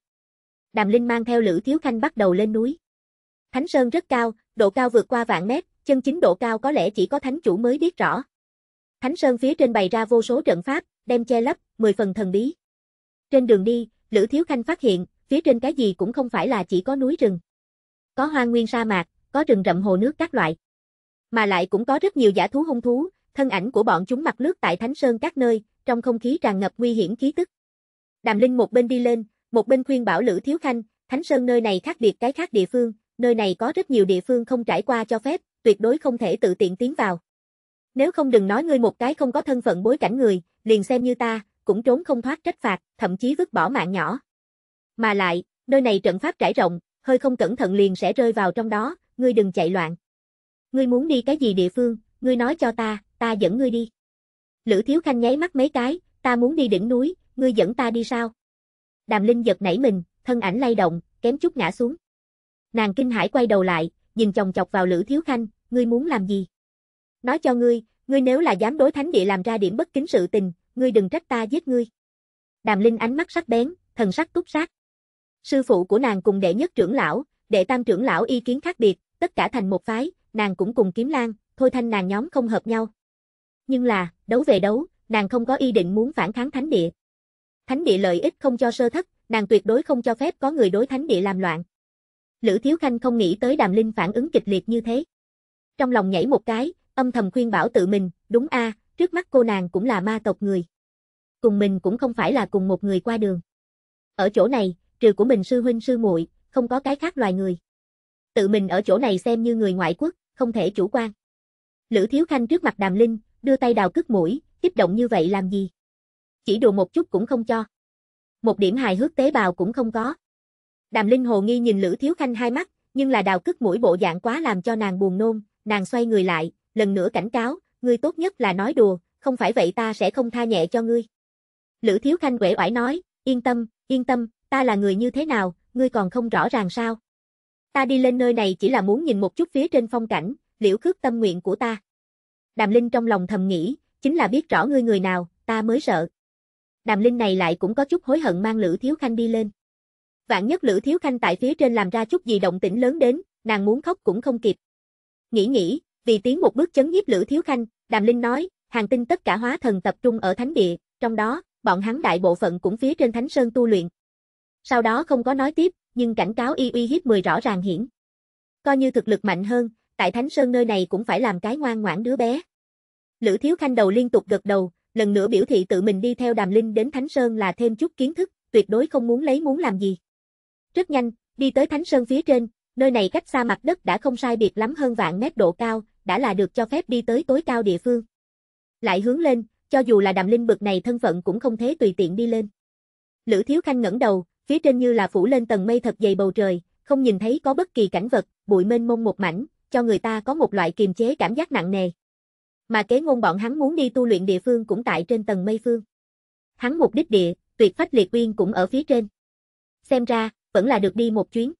Đàm Linh mang theo Lữ Thiếu Khanh bắt đầu lên núi. Thánh Sơn rất cao, độ cao vượt qua vạn mét, chân chính độ cao có lẽ chỉ có thánh chủ mới biết rõ. Thánh Sơn phía trên bày ra vô số trận pháp, đem che lấp, mười phần thần bí. Trên đường đi, Lữ Thiếu Khanh phát hiện, phía trên cái gì cũng không phải là chỉ có núi rừng. Có hoang nguyên sa mạc, có rừng rậm hồ nước các loại. Mà lại cũng có rất nhiều giả thú hung thú, thân ảnh của bọn chúng mặt lướt tại Thánh Sơn các nơi, trong không khí tràn ngập nguy hiểm khí tức. Đàm Linh một bên đi lên, một bên khuyên bảo Lữ Thiếu Khanh, Thánh Sơn nơi này khác biệt cái khác địa phương, nơi này có rất nhiều địa phương không trải qua cho phép, tuyệt đối không thể tự tiện tiến vào. Nếu không đừng nói ngươi một cái không có thân phận bối cảnh người, liền xem như ta, cũng trốn không thoát trách phạt, thậm chí vứt bỏ mạng nhỏ. Mà lại, nơi này trận pháp trải rộng, hơi không cẩn thận liền sẽ rơi vào trong đó, ngươi đừng chạy loạn. Ngươi muốn đi cái gì địa phương, ngươi nói cho ta, ta dẫn ngươi đi. Lữ Thiếu Khanh nháy mắt mấy cái, ta muốn đi đỉnh núi, ngươi dẫn ta đi sao? Đàm Linh giật nảy mình, thân ảnh lay động, kém chút ngã xuống. Nàng kinh hãi quay đầu lại, nhìn chồng chọc vào Lữ Thiếu Khanh, ngươi muốn làm gì? Nói cho ngươi, ngươi nếu là dám đối thánh địa làm ra điểm bất kính sự tình, ngươi đừng trách ta giết ngươi. Đàm Linh ánh mắt sắc bén, thần sắc túc sát. Sư phụ của nàng cùng đệ nhất trưởng lão, đệ tam trưởng lão ý kiến khác biệt, tất cả thành một phái, nàng cũng cùng kiếm lan, thôi thanh nàng nhóm không hợp nhau. Nhưng là, đấu về đấu, nàng không có ý định muốn phản kháng thánh địa thánh địa lợi ích không cho sơ thất, nàng tuyệt đối không cho phép có người đối thánh địa làm loạn. Lữ Thiếu Khanh không nghĩ tới Đàm Linh phản ứng kịch liệt như thế. Trong lòng nhảy một cái, âm thầm khuyên bảo tự mình, đúng a, à, trước mắt cô nàng cũng là ma tộc người. Cùng mình cũng không phải là cùng một người qua đường. Ở chỗ này, trừ của mình sư huynh sư muội, không có cái khác loài người. Tự mình ở chỗ này xem như người ngoại quốc, không thể chủ quan. Lữ Thiếu Khanh trước mặt Đàm Linh, đưa tay đào cước mũi, kích động như vậy làm gì? chỉ đùa một chút cũng không cho. Một điểm hài hước tế bào cũng không có. Đàm Linh hồ nghi nhìn Lữ Thiếu Khanh hai mắt, nhưng là đào cức mũi bộ dạng quá làm cho nàng buồn nôn, nàng xoay người lại, lần nữa cảnh cáo, ngươi tốt nhất là nói đùa, không phải vậy ta sẽ không tha nhẹ cho ngươi. Lữ Thiếu Khanh quể oải nói, yên tâm, yên tâm, ta là người như thế nào, ngươi còn không rõ ràng sao. Ta đi lên nơi này chỉ là muốn nhìn một chút phía trên phong cảnh, liễu khước tâm nguyện của ta. Đàm Linh trong lòng thầm nghĩ, chính là biết rõ ngươi người nào, ta mới sợ. Đàm Linh này lại cũng có chút hối hận mang Lữ Thiếu Khanh đi lên. Vạn nhất Lữ Thiếu Khanh tại phía trên làm ra chút gì động tĩnh lớn đến, nàng muốn khóc cũng không kịp. Nghĩ nghĩ, vì tiến một bước chấn nhiếp Lữ Thiếu Khanh, Đàm Linh nói, hàng tinh tất cả hóa thần tập trung ở thánh địa, trong đó, bọn hắn đại bộ phận cũng phía trên thánh sơn tu luyện. Sau đó không có nói tiếp, nhưng cảnh cáo y uy hiếp mười rõ ràng hiển. Coi như thực lực mạnh hơn, tại thánh sơn nơi này cũng phải làm cái ngoan ngoãn đứa bé. Lữ Thiếu Khanh đầu liên tục gật đầu, lần nữa biểu thị tự mình đi theo Đàm Linh đến Thánh Sơn là thêm chút kiến thức, tuyệt đối không muốn lấy muốn làm gì. Rất nhanh, đi tới Thánh Sơn phía trên, nơi này cách xa mặt đất đã không sai biệt lắm hơn vạn mét độ cao, đã là được cho phép đi tới tối cao địa phương. Lại hướng lên, cho dù là Đàm Linh bực này thân phận cũng không thế tùy tiện đi lên. Lữ Thiếu Khanh ngẩng đầu, phía trên như là phủ lên tầng mây thật dày bầu trời, không nhìn thấy có bất kỳ cảnh vật, bụi mênh mông một mảnh, cho người ta có một loại kiềm chế cảm giác nặng nề. Mà kế ngôn bọn hắn muốn đi tu luyện địa phương cũng tại trên tầng mây phương. Hắn mục đích địa, tuyệt phách liệt uyên cũng ở phía trên. Xem ra, vẫn là được đi một chuyến.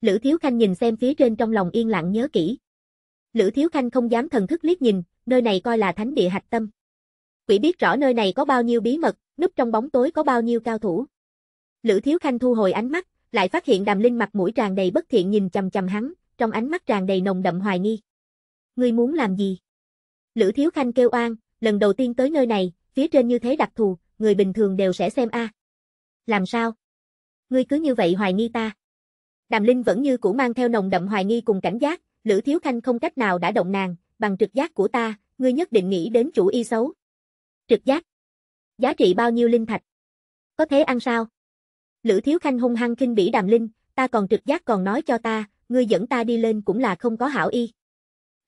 Lữ Thiếu Khanh nhìn xem phía trên trong lòng yên lặng nhớ kỹ. Lữ Thiếu Khanh không dám thần thức liếc nhìn, nơi này coi là thánh địa hạch tâm. Quỷ biết rõ nơi này có bao nhiêu bí mật, núp trong bóng tối có bao nhiêu cao thủ. Lữ Thiếu Khanh thu hồi ánh mắt, lại phát hiện Đàm Linh mặt mũi tràn đầy bất thiện nhìn chằm chằm hắn, trong ánh mắt tràn đầy nồng đậm hoài nghi. Ngươi muốn làm gì? Lữ Thiếu Khanh kêu oan, lần đầu tiên tới nơi này, phía trên như thế đặc thù, người bình thường đều sẽ xem a. Làm sao? Ngươi cứ như vậy hoài nghi ta. Đàm Linh vẫn như cũ mang theo nồng đậm hoài nghi cùng cảnh giác, Lữ Thiếu Khanh không cách nào đã động nàng, bằng trực giác của ta, ngươi nhất định nghĩ đến chủ y xấu. Trực giác? Giá trị bao nhiêu linh thạch? Có thể ăn sao? Lữ Thiếu Khanh hung hăng kinh bỉ Đàm Linh, ta còn trực giác còn nói cho ta, ngươi dẫn ta đi lên cũng là không có hảo y.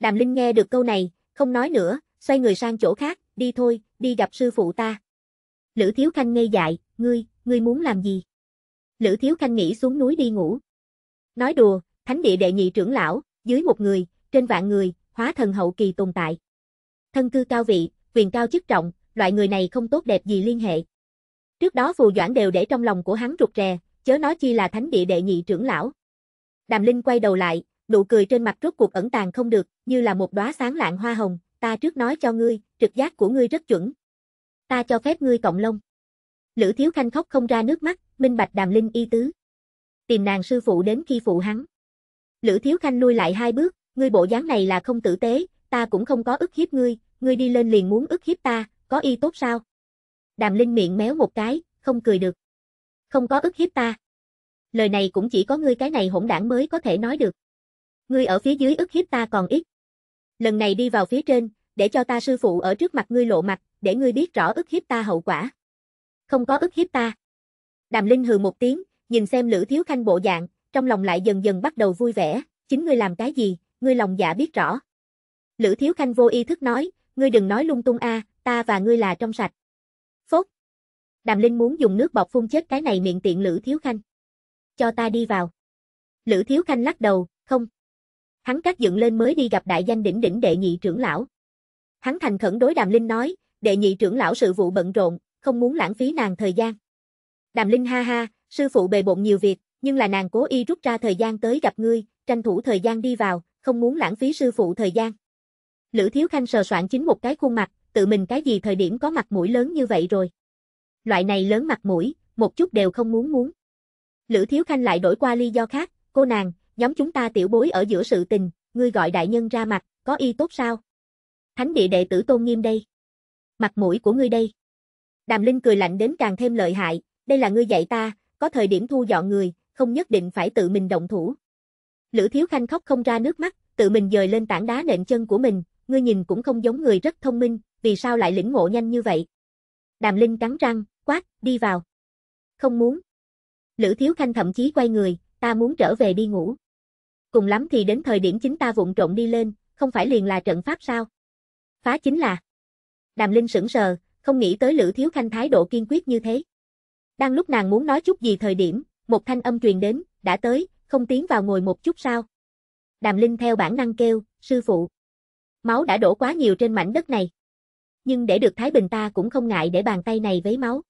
Đàm Linh nghe được câu này, không nói nữa, xoay người sang chỗ khác, đi thôi, đi gặp sư phụ ta. Lữ Thiếu Khanh ngây dại, ngươi, ngươi muốn làm gì? Lữ Thiếu Khanh nghĩ xuống núi đi ngủ. Nói đùa, thánh địa đệ nhị trưởng lão, dưới một người, trên vạn người, hóa thần hậu kỳ tồn tại. Thân cư cao vị, quyền cao chức trọng, loại người này không tốt đẹp gì liên hệ. Trước đó phù doãn đều để trong lòng của hắn rụt rè, chớ nói chi là thánh địa đệ nhị trưởng lão. Đàm Linh quay đầu lại, nụ cười trên mặt rốt cuộc ẩn tàng không được, như là một đóa sáng lạng hoa hồng, ta trước nói cho ngươi, trực giác của ngươi rất chuẩn. Ta cho phép ngươi cộng lông. Lữ Thiếu Khanh khóc không ra nước mắt, minh bạch đàm linh y tứ. Tìm nàng sư phụ đến khi phụ hắn. Lữ Thiếu Khanh lui lại hai bước, ngươi bộ dáng này là không tử tế, ta cũng không có ức hiếp ngươi, ngươi đi lên liền muốn ức hiếp ta, có y tốt sao? Đàm Linh miệng méo một cái, không cười được. Không có ức hiếp ta. Lời này cũng chỉ có ngươi cái này hỗn đảng mới có thể nói được ngươi ở phía dưới ức hiếp ta còn ít. Lần này đi vào phía trên, để cho ta sư phụ ở trước mặt ngươi lộ mặt, để ngươi biết rõ ức hiếp ta hậu quả. Không có ức hiếp ta. Đàm Linh hừ một tiếng, nhìn xem Lữ Thiếu Khanh bộ dạng, trong lòng lại dần dần bắt đầu vui vẻ, chính ngươi làm cái gì, ngươi lòng dạ biết rõ. Lữ Thiếu Khanh vô ý thức nói, ngươi đừng nói lung tung a, ta và ngươi là trong sạch. Phốt. Đàm Linh muốn dùng nước bọt phun chết cái này miệng tiện Lữ Thiếu Khanh. Cho ta đi vào. Lữ Thiếu Khanh lắc đầu, không. Hắn cắt dựng lên mới đi gặp đại danh đỉnh đỉnh đệ nhị trưởng lão. Hắn thành khẩn đối Đàm Linh nói, đệ nhị trưởng lão sự vụ bận rộn, không muốn lãng phí nàng thời gian. Đàm Linh ha ha, sư phụ bề bộn nhiều việc, nhưng là nàng cố ý rút ra thời gian tới gặp ngươi, tranh thủ thời gian đi vào, không muốn lãng phí sư phụ thời gian. Lữ Thiếu Khanh sờ soạn chính một cái khuôn mặt, tự mình cái gì thời điểm có mặt mũi lớn như vậy rồi. Loại này lớn mặt mũi, một chút đều không muốn muốn. Lữ Thiếu Khanh lại đổi qua lý do khác, cô nàng, nhóm chúng ta tiểu bối ở giữa sự tình, ngươi gọi đại nhân ra mặt, có y tốt sao? Thánh địa đệ tử tôn nghiêm đây. Mặt mũi của ngươi đây. Đàm Linh cười lạnh đến càng thêm lợi hại, đây là ngươi dạy ta, có thời điểm thu dọn người, không nhất định phải tự mình động thủ. Lữ Thiếu Khanh khóc không ra nước mắt, tự mình dời lên tảng đá nện chân của mình, ngươi nhìn cũng không giống người rất thông minh, vì sao lại lĩnh ngộ nhanh như vậy? Đàm Linh cắn răng, quát, đi vào. Không muốn. Lữ Thiếu Khanh thậm chí quay người, ta muốn trở về đi ngủ. Cùng lắm thì đến thời điểm chính ta vụn trộn đi lên, không phải liền là trận pháp sao? Phá chính là. Đàm Linh sững sờ, không nghĩ tới Lữ Thiếu Khanh thái độ kiên quyết như thế. Đang lúc nàng muốn nói chút gì thời điểm, một thanh âm truyền đến, đã tới, không tiến vào ngồi một chút sao? Đàm Linh theo bản năng kêu, sư phụ. Máu đã đổ quá nhiều trên mảnh đất này. Nhưng để được Thái Bình ta cũng không ngại để bàn tay này với máu.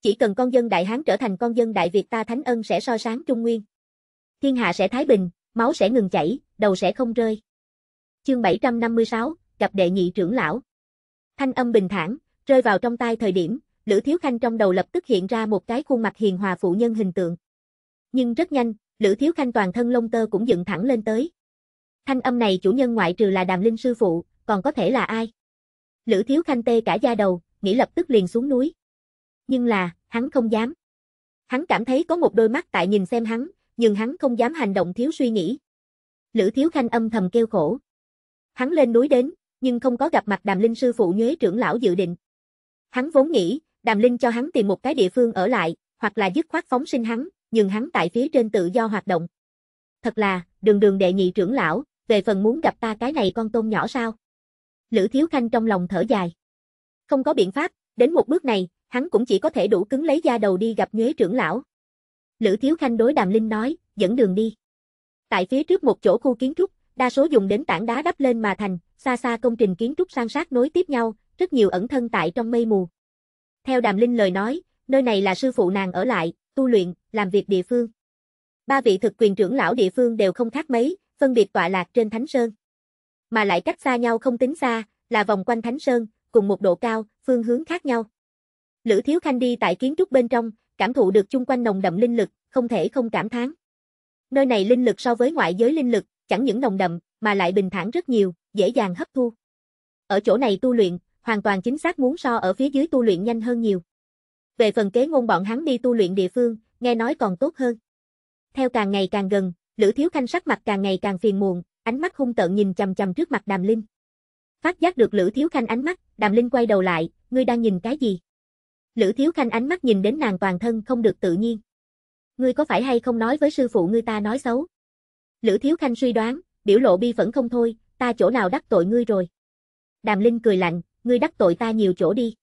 Chỉ cần con dân Đại Hán trở thành con dân Đại Việt ta thánh ân sẽ so sáng Trung Nguyên. Thiên hạ sẽ thái bình, máu sẽ ngừng chảy, đầu sẽ không rơi. Chương 756, gặp đệ nhị trưởng lão. Thanh âm bình thản, rơi vào trong tai thời điểm, Lữ Thiếu Khanh trong đầu lập tức hiện ra một cái khuôn mặt hiền hòa phụ nhân hình tượng. Nhưng rất nhanh, Lữ Thiếu Khanh toàn thân lông tơ cũng dựng thẳng lên tới. Thanh âm này chủ nhân ngoại trừ là Đàm Linh sư phụ, còn có thể là ai? Lữ Thiếu Khanh tê cả da đầu, nghĩ lập tức liền xuống núi. Nhưng là, hắn không dám. Hắn cảm thấy có một đôi mắt tại nhìn xem hắn, nhưng hắn không dám hành động thiếu suy nghĩ. Lữ Thiếu Khanh âm thầm kêu khổ. Hắn lên núi đến, nhưng không có gặp mặt Đàm Linh sư phụ Nhuế trưởng lão dự định. Hắn vốn nghĩ, Đàm Linh cho hắn tìm một cái địa phương ở lại, hoặc là dứt khoát phóng sinh hắn, nhưng hắn tại phía trên tự do hoạt động. Thật là, đường đường đệ nhị trưởng lão, về phần muốn gặp ta cái này con tôm nhỏ sao? Lữ Thiếu Khanh trong lòng thở dài. Không có biện pháp, đến một bước này, hắn cũng chỉ có thể đủ cứng lấy da đầu đi gặp Nhuế trưởng lão. Lữ Thiếu Khanh đối Đàm Linh nói, dẫn đường đi. Tại phía trước một chỗ khu kiến trúc, đa số dùng đến tảng đá đắp lên mà thành, xa xa công trình kiến trúc sang sát nối tiếp nhau, rất nhiều ẩn thân tại trong mây mù. Theo Đàm Linh lời nói, nơi này là sư phụ nàng ở lại, tu luyện, làm việc địa phương. Ba vị thực quyền trưởng lão địa phương đều không khác mấy, phân biệt tọa lạc trên Thánh Sơn. Mà lại cách xa nhau không tính xa, là vòng quanh Thánh Sơn, cùng một độ cao, phương hướng khác nhau. Lữ Thiếu Khanh đi tại kiến trúc bên trong, cảm thụ được chung quanh nồng đậm linh lực, không thể không cảm thán. Nơi này linh lực so với ngoại giới linh lực, chẳng những nồng đậm, mà lại bình thản rất nhiều, dễ dàng hấp thu. Ở chỗ này tu luyện, hoàn toàn chính xác muốn so ở phía dưới tu luyện nhanh hơn nhiều. Về phần kế ngôn bọn hắn đi tu luyện địa phương, nghe nói còn tốt hơn. Theo càng ngày càng gần, Lữ Thiếu Khanh sắc mặt càng ngày càng phiền muộn, ánh mắt hung tợn nhìn chằm chằm trước mặt Đàm Linh. Phát giác được Lữ Thiếu Khanh ánh mắt, Đàm Linh quay đầu lại, ngươi đang nhìn cái gì? Lữ Thiếu Khanh ánh mắt nhìn đến nàng toàn thân không được tự nhiên. Ngươi có phải hay không nói với sư phụ ngươi ta nói xấu? Lữ Thiếu Khanh suy đoán, biểu lộ bi phẫn không thôi, ta chỗ nào đắc tội ngươi rồi? Đàm Linh cười lạnh, ngươi đắc tội ta nhiều chỗ đi.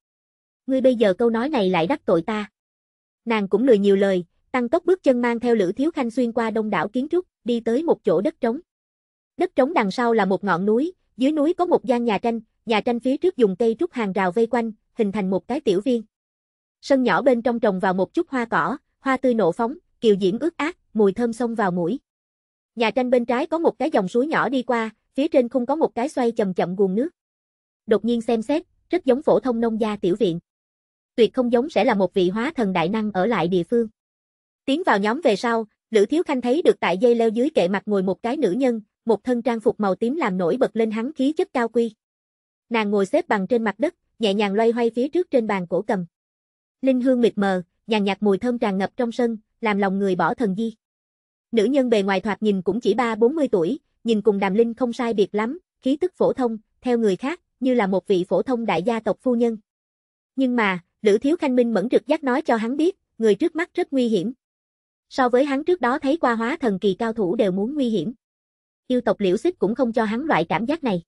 Ngươi bây giờ câu nói này lại đắc tội ta. Nàng cũng lười nhiều lời, tăng tốc bước chân mang theo Lữ Thiếu Khanh xuyên qua đông đảo kiến trúc, đi tới một chỗ đất trống. Đất trống đằng sau là một ngọn núi, dưới núi có một gian nhà tranh, nhà tranh phía trước dùng cây trúc hàng rào vây quanh, hình thành một cái tiểu viên. Sân nhỏ bên trong trồng vào một chút hoa cỏ, hoa tươi nổ phóng, kiều diễm ướt át, mùi thơm xông vào mũi. Nhà tranh bên trái có một cái dòng suối nhỏ đi qua, phía trên không có một cái xoay chậm chậm nguồn nước. Đột nhiên xem xét, rất giống phổ thông nông gia tiểu viện. Tuyệt không giống sẽ là một vị hóa thần đại năng ở lại địa phương. Tiến vào nhóm về sau, Lữ Thiếu Khanh thấy được tại dây leo dưới kệ mặt ngồi một cái nữ nhân, một thân trang phục màu tím làm nổi bật lên hắn khí chất cao quy. Nàng ngồi xếp bằng trên mặt đất, nhẹ nhàng loay hoay phía trước trên bàn cổ cầm linh hương mịt mờ, nhàn nhạt mùi thơm tràn ngập trong sân, làm lòng người bỏ thần di. Nữ nhân bề ngoài thoạt nhìn cũng chỉ ba bốn mươi tuổi, nhìn cùng Đàm Linh không sai biệt lắm, khí tức phổ thông, theo người khác, như là một vị phổ thông đại gia tộc phu nhân. Nhưng mà, Lữ Thiếu Khanh Minh mẫn trực giác nói cho hắn biết, người trước mắt rất nguy hiểm. So với hắn trước đó thấy qua hóa thần kỳ cao thủ đều muốn nguy hiểm. Yêu tộc Liễu Xích cũng không cho hắn loại cảm giác này.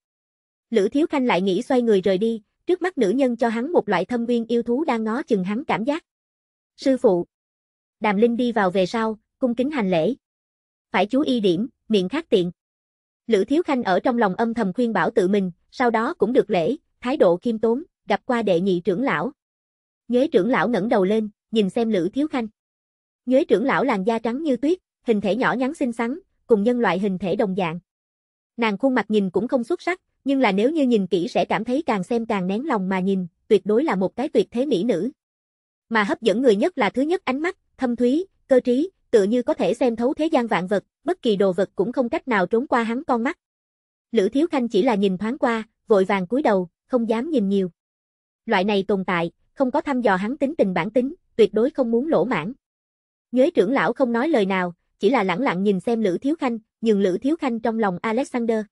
Lữ Thiếu Khanh lại nghĩ xoay người rời đi, trước mắt nữ nhân cho hắn một loại thâm uyên yêu thú đang ngó chừng hắn cảm giác. Sư phụ. Đàm Linh đi vào về sau, cung kính hành lễ. Phải chú ý điểm, miệng khác tiện. Lữ Thiếu Khanh ở trong lòng âm thầm khuyên bảo tự mình, sau đó cũng được lễ, thái độ khiêm tốn, gặp qua đệ nhị trưởng lão. Nhuế trưởng lão ngẩng đầu lên, nhìn xem Lữ Thiếu Khanh. Nhuế trưởng lão làn da trắng như tuyết, hình thể nhỏ nhắn xinh xắn, cùng nhân loại hình thể đồng dạng. Nàng khuôn mặt nhìn cũng không xuất sắc, nhưng là nếu như nhìn kỹ sẽ cảm thấy càng xem càng nén lòng mà nhìn, tuyệt đối là một cái tuyệt thế mỹ nữ. Mà hấp dẫn người nhất là thứ nhất ánh mắt, thâm thúy, cơ trí, tựa như có thể xem thấu thế gian vạn vật, bất kỳ đồ vật cũng không cách nào trốn qua hắn con mắt. Lữ Thiếu Khanh chỉ là nhìn thoáng qua, vội vàng cúi đầu, không dám nhìn nhiều. Loại này tồn tại, không có thăm dò hắn tính tình bản tính, tuyệt đối không muốn lỗ mãn. nhớ trưởng lão không nói lời nào, chỉ là lẳng lặng nhìn xem Lữ Thiếu Khanh, nhường Lữ Thiếu Khanh trong lòng Alexander.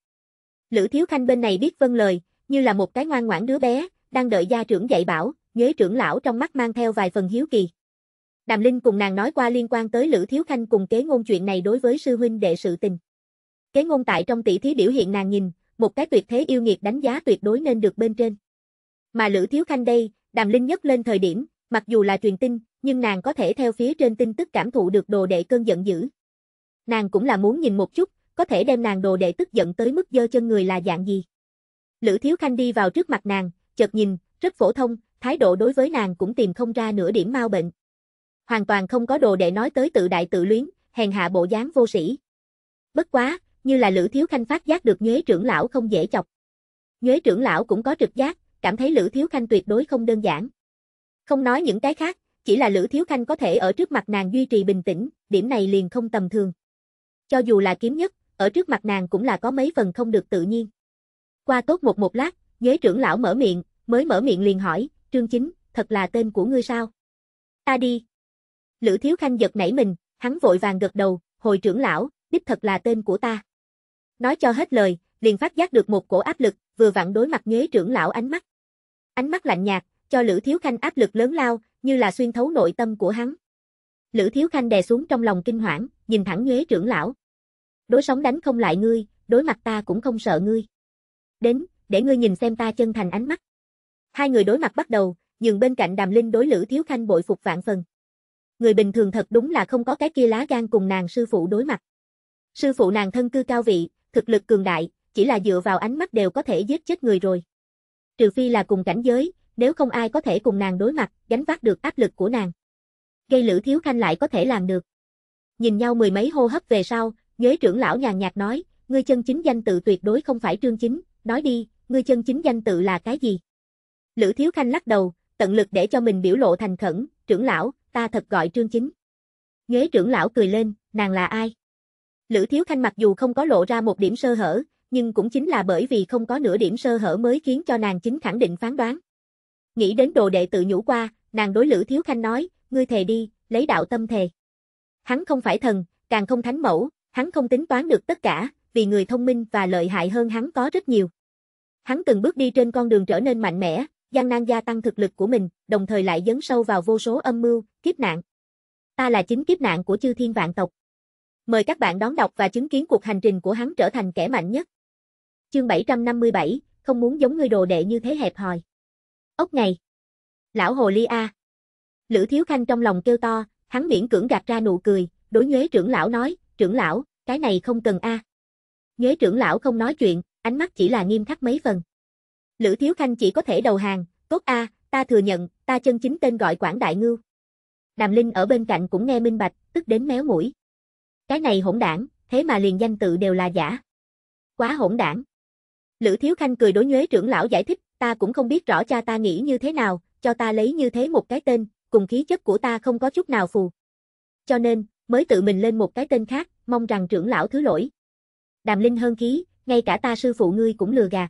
Lữ Thiếu Khanh bên này biết vâng lời, như là một cái ngoan ngoãn đứa bé, đang đợi gia trưởng dạy bảo, nhớ trưởng lão trong mắt mang theo vài phần hiếu kỳ. Đàm Linh cùng nàng nói qua liên quan tới Lữ Thiếu Khanh cùng kế ngôn chuyện này đối với sư huynh đệ sự tình. Kế ngôn tại trong tỷ thí biểu hiện nàng nhìn, một cái tuyệt thế yêu nghiệt đánh giá tuyệt đối nên được bên trên. Mà Lữ Thiếu Khanh đây, Đàm Linh nhất lên thời điểm, mặc dù là truyền tin, nhưng nàng có thể theo phía trên tin tức cảm thụ được đồ đệ cơn giận dữ. Nàng cũng là muốn nhìn một chút, có thể đem nàng đồ đệ tức giận tới mức dơ chân người là dạng gì. Lữ Thiếu Khanh đi vào trước mặt nàng, chợt nhìn, rất phổ thông, thái độ đối với nàng cũng tìm không ra nửa điểm mau bệnh. Hoàn toàn không có đồ đệ nói tới tự đại tự luyến, hèn hạ bộ dáng vô sĩ. Bất quá, như là Lữ Thiếu Khanh phát giác được Nhuế trưởng lão không dễ chọc. Nhuế trưởng lão cũng có trực giác, cảm thấy Lữ Thiếu Khanh tuyệt đối không đơn giản. Không nói những cái khác, chỉ là Lữ Thiếu Khanh có thể ở trước mặt nàng duy trì bình tĩnh, điểm này liền không tầm thường. Cho dù là kiếm nhất, ở trước mặt nàng cũng là có mấy phần không được tự nhiên. Qua tốt một một lát, giới trưởng lão mở miệng, mới mở miệng liền hỏi, Trương Chính, thật là tên của ngươi sao? Ta đi. Lữ Thiếu Khanh giật nảy mình, hắn vội vàng gật đầu, hồi trưởng lão, đích thật là tên của ta. Nói cho hết lời, liền phát giác được một cổ áp lực, vừa vặn đối mặt nhuế trưởng lão ánh mắt. Ánh mắt lạnh nhạt, cho Lữ Thiếu Khanh áp lực lớn lao, như là xuyên thấu nội tâm của hắn. Lữ Thiếu Khanh đè xuống trong lòng kinh hoảng, nhìn thẳng nhuế trưởng lão đối sống đánh không lại ngươi, đối mặt ta cũng không sợ ngươi. Đến, để ngươi nhìn xem ta chân thành ánh mắt. Hai người đối mặt bắt đầu, nhường bên cạnh Đàm Linh đối Lữ Thiếu Khanh bội phục vạn phần. Người bình thường thật đúng là không có cái kia lá gan cùng nàng sư phụ đối mặt. Sư phụ nàng thân cư cao vị, thực lực cường đại, chỉ là dựa vào ánh mắt đều có thể giết chết người rồi. Trừ phi là cùng cảnh giới, nếu không ai có thể cùng nàng đối mặt, gánh vác được áp lực của nàng. Gây Lữ Thiếu Khanh lại có thể làm được. Nhìn nhau mười mấy hô hấp về sau, Giới trưởng lão nhàn nhạt nói, ngươi chân chính danh tự tuyệt đối không phải trương chính, nói đi, ngươi chân chính danh tự là cái gì? Lữ Thiếu Khanh lắc đầu, tận lực để cho mình biểu lộ thành khẩn, trưởng lão, ta thật gọi trương chính. Ghế trưởng lão cười lên, nàng là ai? Lữ Thiếu Khanh mặc dù không có lộ ra một điểm sơ hở, nhưng cũng chính là bởi vì không có nửa điểm sơ hở mới khiến cho nàng chính khẳng định phán đoán. Nghĩ đến đồ đệ tự nhủ qua, nàng đối Lữ Thiếu Khanh nói, ngươi thề đi, lấy đạo tâm thề. Hắn không phải thần, càng không thánh mẫu, Hắn không tính toán được tất cả, vì người thông minh và lợi hại hơn hắn có rất nhiều. Hắn từng bước đi trên con đường trở nên mạnh mẽ, gian nan gia tăng thực lực của mình, đồng thời lại dấn sâu vào vô số âm mưu, kiếp nạn. Ta là chính kiếp nạn của chư thiên vạn tộc. Mời các bạn đón đọc và chứng kiến cuộc hành trình của hắn trở thành kẻ mạnh nhất. Chương 757, không muốn giống người đồ đệ như thế hẹp hòi. Ốc này. Lão Hồ Ly A. Lữ Thiếu Khanh trong lòng kêu to, hắn miễn cưỡng gạt ra nụ cười, đối nhuế trưởng lão nói, trưởng lão, cái này không cần a. À. trưởng lão không nói chuyện, ánh mắt chỉ là nghiêm khắc mấy phần. Lữ Thiếu Khanh chỉ có thể đầu hàng, tốt a, ta thừa nhận, ta chân chính tên gọi Quảng Đại Ngưu. Đàm Linh ở bên cạnh cũng nghe minh bạch, tức đến méo mũi. Cái này hỗn đảng, thế mà liền danh tự đều là giả. Quá hỗn đảng. Lữ Thiếu Khanh cười đối nhuế trưởng lão giải thích, ta cũng không biết rõ cha ta nghĩ như thế nào, cho ta lấy như thế một cái tên, cùng khí chất của ta không có chút nào phù. Cho nên, mới tự mình lên một cái tên khác, mong rằng trưởng lão thứ lỗi. Đàm Linh hơn khí, ngay cả ta sư phụ ngươi cũng lừa gạt.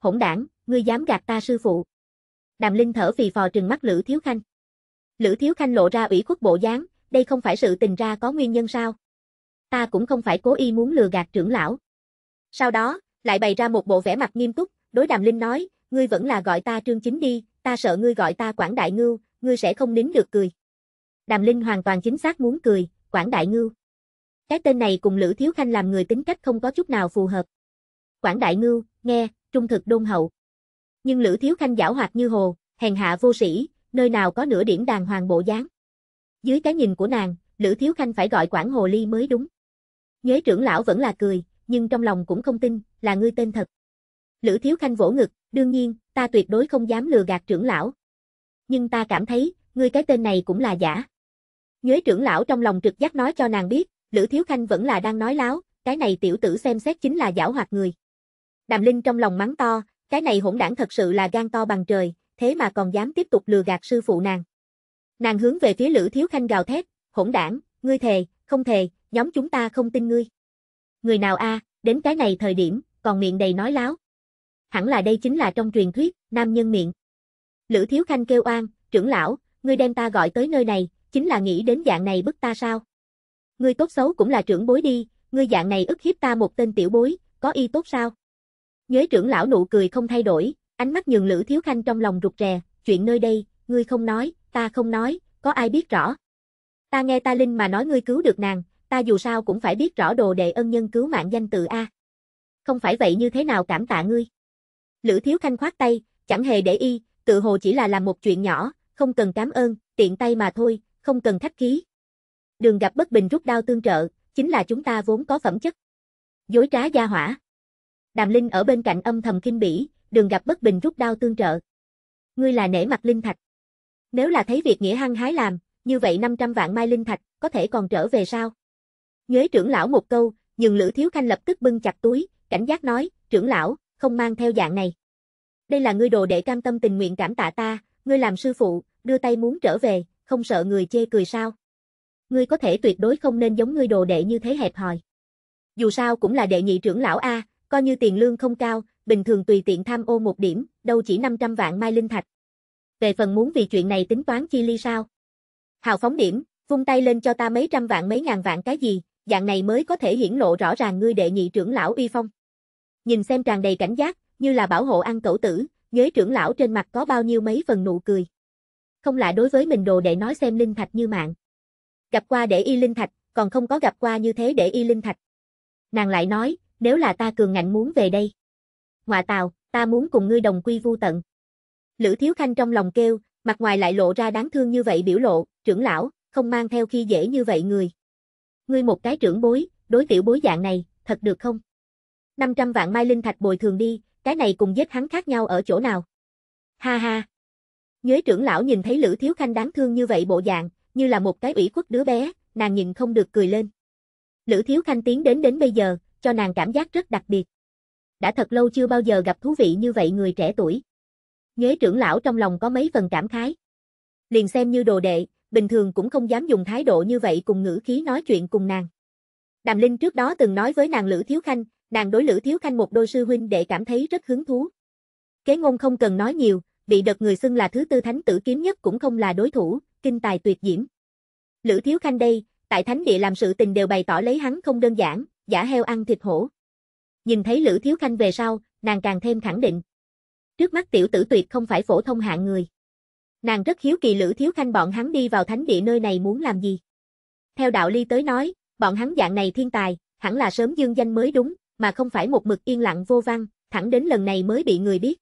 Hỗn đảng, ngươi dám gạt ta sư phụ. Đàm Linh thở phì phò trừng mắt Lữ Thiếu Khanh. Lữ Thiếu Khanh lộ ra ủy khuất bộ dáng, đây không phải sự tình ra có nguyên nhân sao? Ta cũng không phải cố ý muốn lừa gạt trưởng lão. Sau đó, lại bày ra một bộ vẻ mặt nghiêm túc, đối Đàm Linh nói, ngươi vẫn là gọi ta Trương Chính đi, ta sợ ngươi gọi ta Quảng Đại Ngưu, ngươi sẽ không nín được cười. Đàm Linh hoàn toàn chính xác muốn cười, Quảng Đại Ngưu. Cái tên này cùng Lữ Thiếu Khanh làm người tính cách không có chút nào phù hợp. Quảng Đại Ngưu, nghe, trung thực đôn hậu. Nhưng Lữ Thiếu Khanh giảo hoạt như hồ, hèn hạ vô sĩ, nơi nào có nửa điểm đàng hoàng bộ dáng. Dưới cái nhìn của nàng, Lữ Thiếu Khanh phải gọi Quảng Hồ Ly mới đúng. Nhế trưởng lão vẫn là cười, nhưng trong lòng cũng không tin, là ngươi tên thật. Lữ Thiếu Khanh vỗ ngực, đương nhiên, ta tuyệt đối không dám lừa gạt trưởng lão. Nhưng ta cảm thấy, ngươi cái tên này cũng là giả. Nhuế trưởng lão trong lòng trực giác nói cho nàng biết, Lữ Thiếu Khanh vẫn là đang nói láo, cái này tiểu tử xem xét chính là giảo hoạt người. Đàm Linh trong lòng mắng to, cái này hỗn đảng thật sự là gan to bằng trời, thế mà còn dám tiếp tục lừa gạt sư phụ nàng. Nàng hướng về phía Lữ Thiếu Khanh gào thét, hỗn đảng, ngươi thề, không thề, nhóm chúng ta không tin ngươi. Người nào a, đến cái này thời điểm, còn miệng đầy nói láo. Hẳn là đây chính là trong truyền thuyết, nam nhân miệng. Lữ Thiếu Khanh kêu oan, trưởng lão, ngươi đem ta gọi tới nơi này, chính là nghĩ đến dạng này bức ta sao? Ngươi tốt xấu cũng là trưởng bối đi, ngươi dạng này ức hiếp ta một tên tiểu bối, có y tốt sao? nhớ trưởng lão nụ cười không thay đổi, ánh mắt nhường Lữ Thiếu Khanh trong lòng rụt rè, chuyện nơi đây, ngươi không nói, ta không nói, có ai biết rõ. Ta nghe ta Linh mà nói ngươi cứu được nàng, ta dù sao cũng phải biết rõ đồ đệ ân nhân cứu mạng danh tự A. Không phải vậy như thế nào cảm tạ ngươi. Lữ Thiếu Khanh khoát tay, chẳng hề để y, tự hồ chỉ là làm một chuyện nhỏ, không cần cảm ơn, tiện tay mà thôi, không cần khách khí. Đường gặp bất bình rút đao tương trợ, chính là chúng ta vốn có phẩm chất. Dối trá gia hỏa. Đàm Linh ở bên cạnh âm thầm kinh bỉ, đường gặp bất bình rút đao tương trợ. Ngươi là nể mặt Linh Thạch. Nếu là thấy việc nghĩa hăng hái làm, như vậy 500 vạn mai Linh Thạch, có thể còn trở về sao? nhớ trưởng lão một câu, nhưng Lữ Thiếu Khanh lập tức bưng chặt túi, cảnh giác nói, trưởng lão, không mang theo dạng này. Đây là ngươi đồ để cam tâm tình nguyện cảm tạ ta, ngươi làm sư phụ, đưa tay muốn trở về, không sợ người chê cười sao? Ngươi có thể tuyệt đối không nên giống ngươi đồ đệ như thế hẹp hòi. Dù sao cũng là đệ nhị trưởng lão A, coi như tiền lương không cao, bình thường tùy tiện tham ô một điểm, đâu chỉ 500 vạn mai linh thạch. Về phần muốn vì chuyện này tính toán chi ly sao? Hào phóng điểm, vung tay lên cho ta mấy trăm vạn mấy ngàn vạn cái gì, dạng này mới có thể hiển lộ rõ ràng ngươi đệ nhị trưởng lão uy phong. Nhìn xem tràn đầy cảnh giác, như là bảo hộ ăn cẩu tử, nhế trưởng lão trên mặt có bao nhiêu mấy phần nụ cười. Không lạ đối với mình đồ để nói xem linh thạch như mạng. Gặp qua để y linh thạch, còn không có gặp qua như thế để y linh thạch. Nàng lại nói, nếu là ta cường ngạnh muốn về đây. Ngoạ tào, ta muốn cùng ngươi đồng quy vu tận. Lữ Thiếu Khanh trong lòng kêu, mặt ngoài lại lộ ra đáng thương như vậy biểu lộ, trưởng lão, không mang theo khi dễ như vậy người. Ngươi một cái trưởng bối, đối tiểu bối dạng này, thật được không? 500 vạn mai linh thạch bồi thường đi, cái này cùng giết hắn khác nhau ở chỗ nào? Ha ha! Nhuế trưởng lão nhìn thấy Lữ Thiếu Khanh đáng thương như vậy bộ dạng, như là một cái ủy khuất đứa bé, nàng nhìn không được cười lên. Lữ Thiếu Khanh tiến đến đến bây giờ, cho nàng cảm giác rất đặc biệt. Đã thật lâu chưa bao giờ gặp thú vị như vậy người trẻ tuổi. Nhuế trưởng lão trong lòng có mấy phần cảm khái. Liền xem như đồ đệ, bình thường cũng không dám dùng thái độ như vậy cùng ngữ khí nói chuyện cùng nàng. Đàm Linh trước đó từng nói với nàng Lữ Thiếu Khanh, nàng đối Lữ Thiếu Khanh một đôi sư huynh để cảm thấy rất hứng thú. Kế ngôn không cần nói nhiều, bị đợt người xưng là thứ tư thánh tử kiếm nhất cũng không là đối thủ, kinh tài tuyệt diễm. Lữ Thiếu Khanh đây, tại thánh địa làm sự tình đều bày tỏ lấy hắn không đơn giản, giả heo ăn thịt hổ. Nhìn thấy Lữ Thiếu Khanh về sau, nàng càng thêm khẳng định. Trước mắt tiểu tử tuyệt không phải phổ thông hạng người. Nàng rất hiếu kỳ Lữ Thiếu Khanh bọn hắn đi vào thánh địa nơi này muốn làm gì. Theo đạo ly tới nói, bọn hắn dạng này thiên tài, hẳn là sớm dương danh mới đúng, mà không phải một mực yên lặng vô văn, thẳng đến lần này mới bị người biết.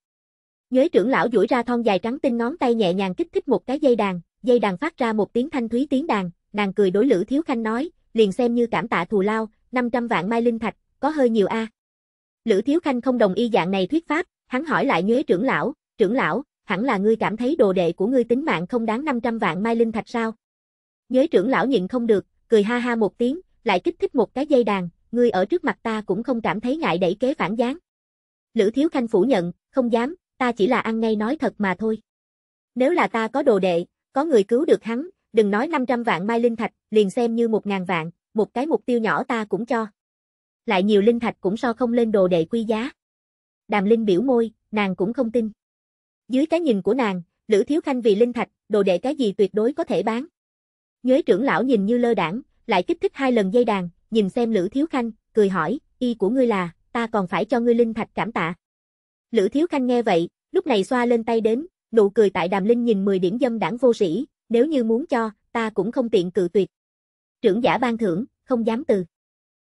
Nhuế trưởng lão duỗi ra thon dài trắng tinh ngón tay nhẹ nhàng kích thích một cái dây đàn, dây đàn phát ra một tiếng thanh thúy tiếng đàn, nàng cười đối Lữ Thiếu Khanh nói, liền xem như cảm tạ thù lao, 500 vạn mai linh thạch, có hơi nhiều a. À. Lữ Thiếu Khanh không đồng ý dạng này thuyết pháp, hắn hỏi lại Nhuế trưởng lão, trưởng lão, hẳn là ngươi cảm thấy đồ đệ của ngươi tính mạng không đáng 500 vạn mai linh thạch sao? Nhuế trưởng lão nhịn không được, cười ha ha một tiếng, lại kích thích một cái dây đàn, ngươi ở trước mặt ta cũng không cảm thấy ngại đẩy kế phản gián. Lữ Thiếu Khanh phủ nhận, không dám, ta chỉ là ăn ngay nói thật mà thôi. Nếu là ta có đồ đệ, có người cứu được hắn, đừng nói 500 vạn mai linh thạch, liền xem như 1.000 vạn, một cái mục tiêu nhỏ ta cũng cho. Lại nhiều linh thạch cũng so không lên đồ đệ quy giá. Đàm Linh biểu môi, nàng cũng không tin. Dưới cái nhìn của nàng, Lữ Thiếu Khanh vì linh thạch, đồ đệ cái gì tuyệt đối có thể bán. nhớ trưởng lão nhìn như lơ đảng, lại kích thích hai lần dây đàn, nhìn xem Lữ Thiếu Khanh, cười hỏi, y của ngươi là, ta còn phải cho ngươi linh thạch cảm tạ. Lữ Thiếu Khanh nghe vậy, lúc này xoa lên tay đến, nụ cười tại Đàm Linh nhìn 10 điểm dâm đảng vô sĩ, nếu như muốn cho, ta cũng không tiện cự tuyệt. Trưởng giả ban thưởng, không dám từ.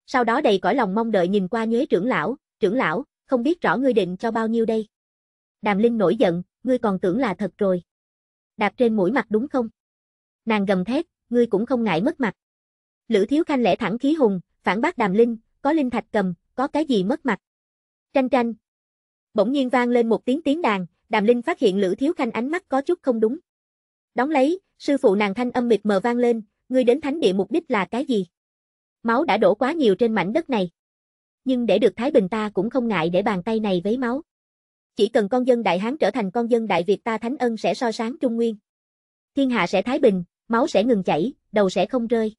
Sau đó đầy cõi lòng mong đợi nhìn qua nhuế trưởng lão, trưởng lão, không biết rõ ngươi định cho bao nhiêu đây. Đàm Linh nổi giận, ngươi còn tưởng là thật rồi. Đạp trên mũi mặt đúng không? Nàng gầm thét, ngươi cũng không ngại mất mặt. Lữ Thiếu Khanh lẽ thẳng khí hùng, phản bác Đàm Linh, có linh thạch cầm, có cái gì mất mặt. Tranh tranh, Bỗng nhiên vang lên một tiếng tiếng đàn, Đàm Linh phát hiện Lữ Thiếu Khanh ánh mắt có chút không đúng. Đóng lấy, sư phụ nàng thanh âm mịt mờ vang lên, ngươi đến thánh địa mục đích là cái gì? Máu đã đổ quá nhiều trên mảnh đất này. Nhưng để được Thái Bình ta cũng không ngại để bàn tay này vấy máu. Chỉ cần con dân Đại Hán trở thành con dân Đại Việt ta thánh ân sẽ so sáng Trung Nguyên. Thiên hạ sẽ Thái Bình, máu sẽ ngừng chảy, đầu sẽ không rơi.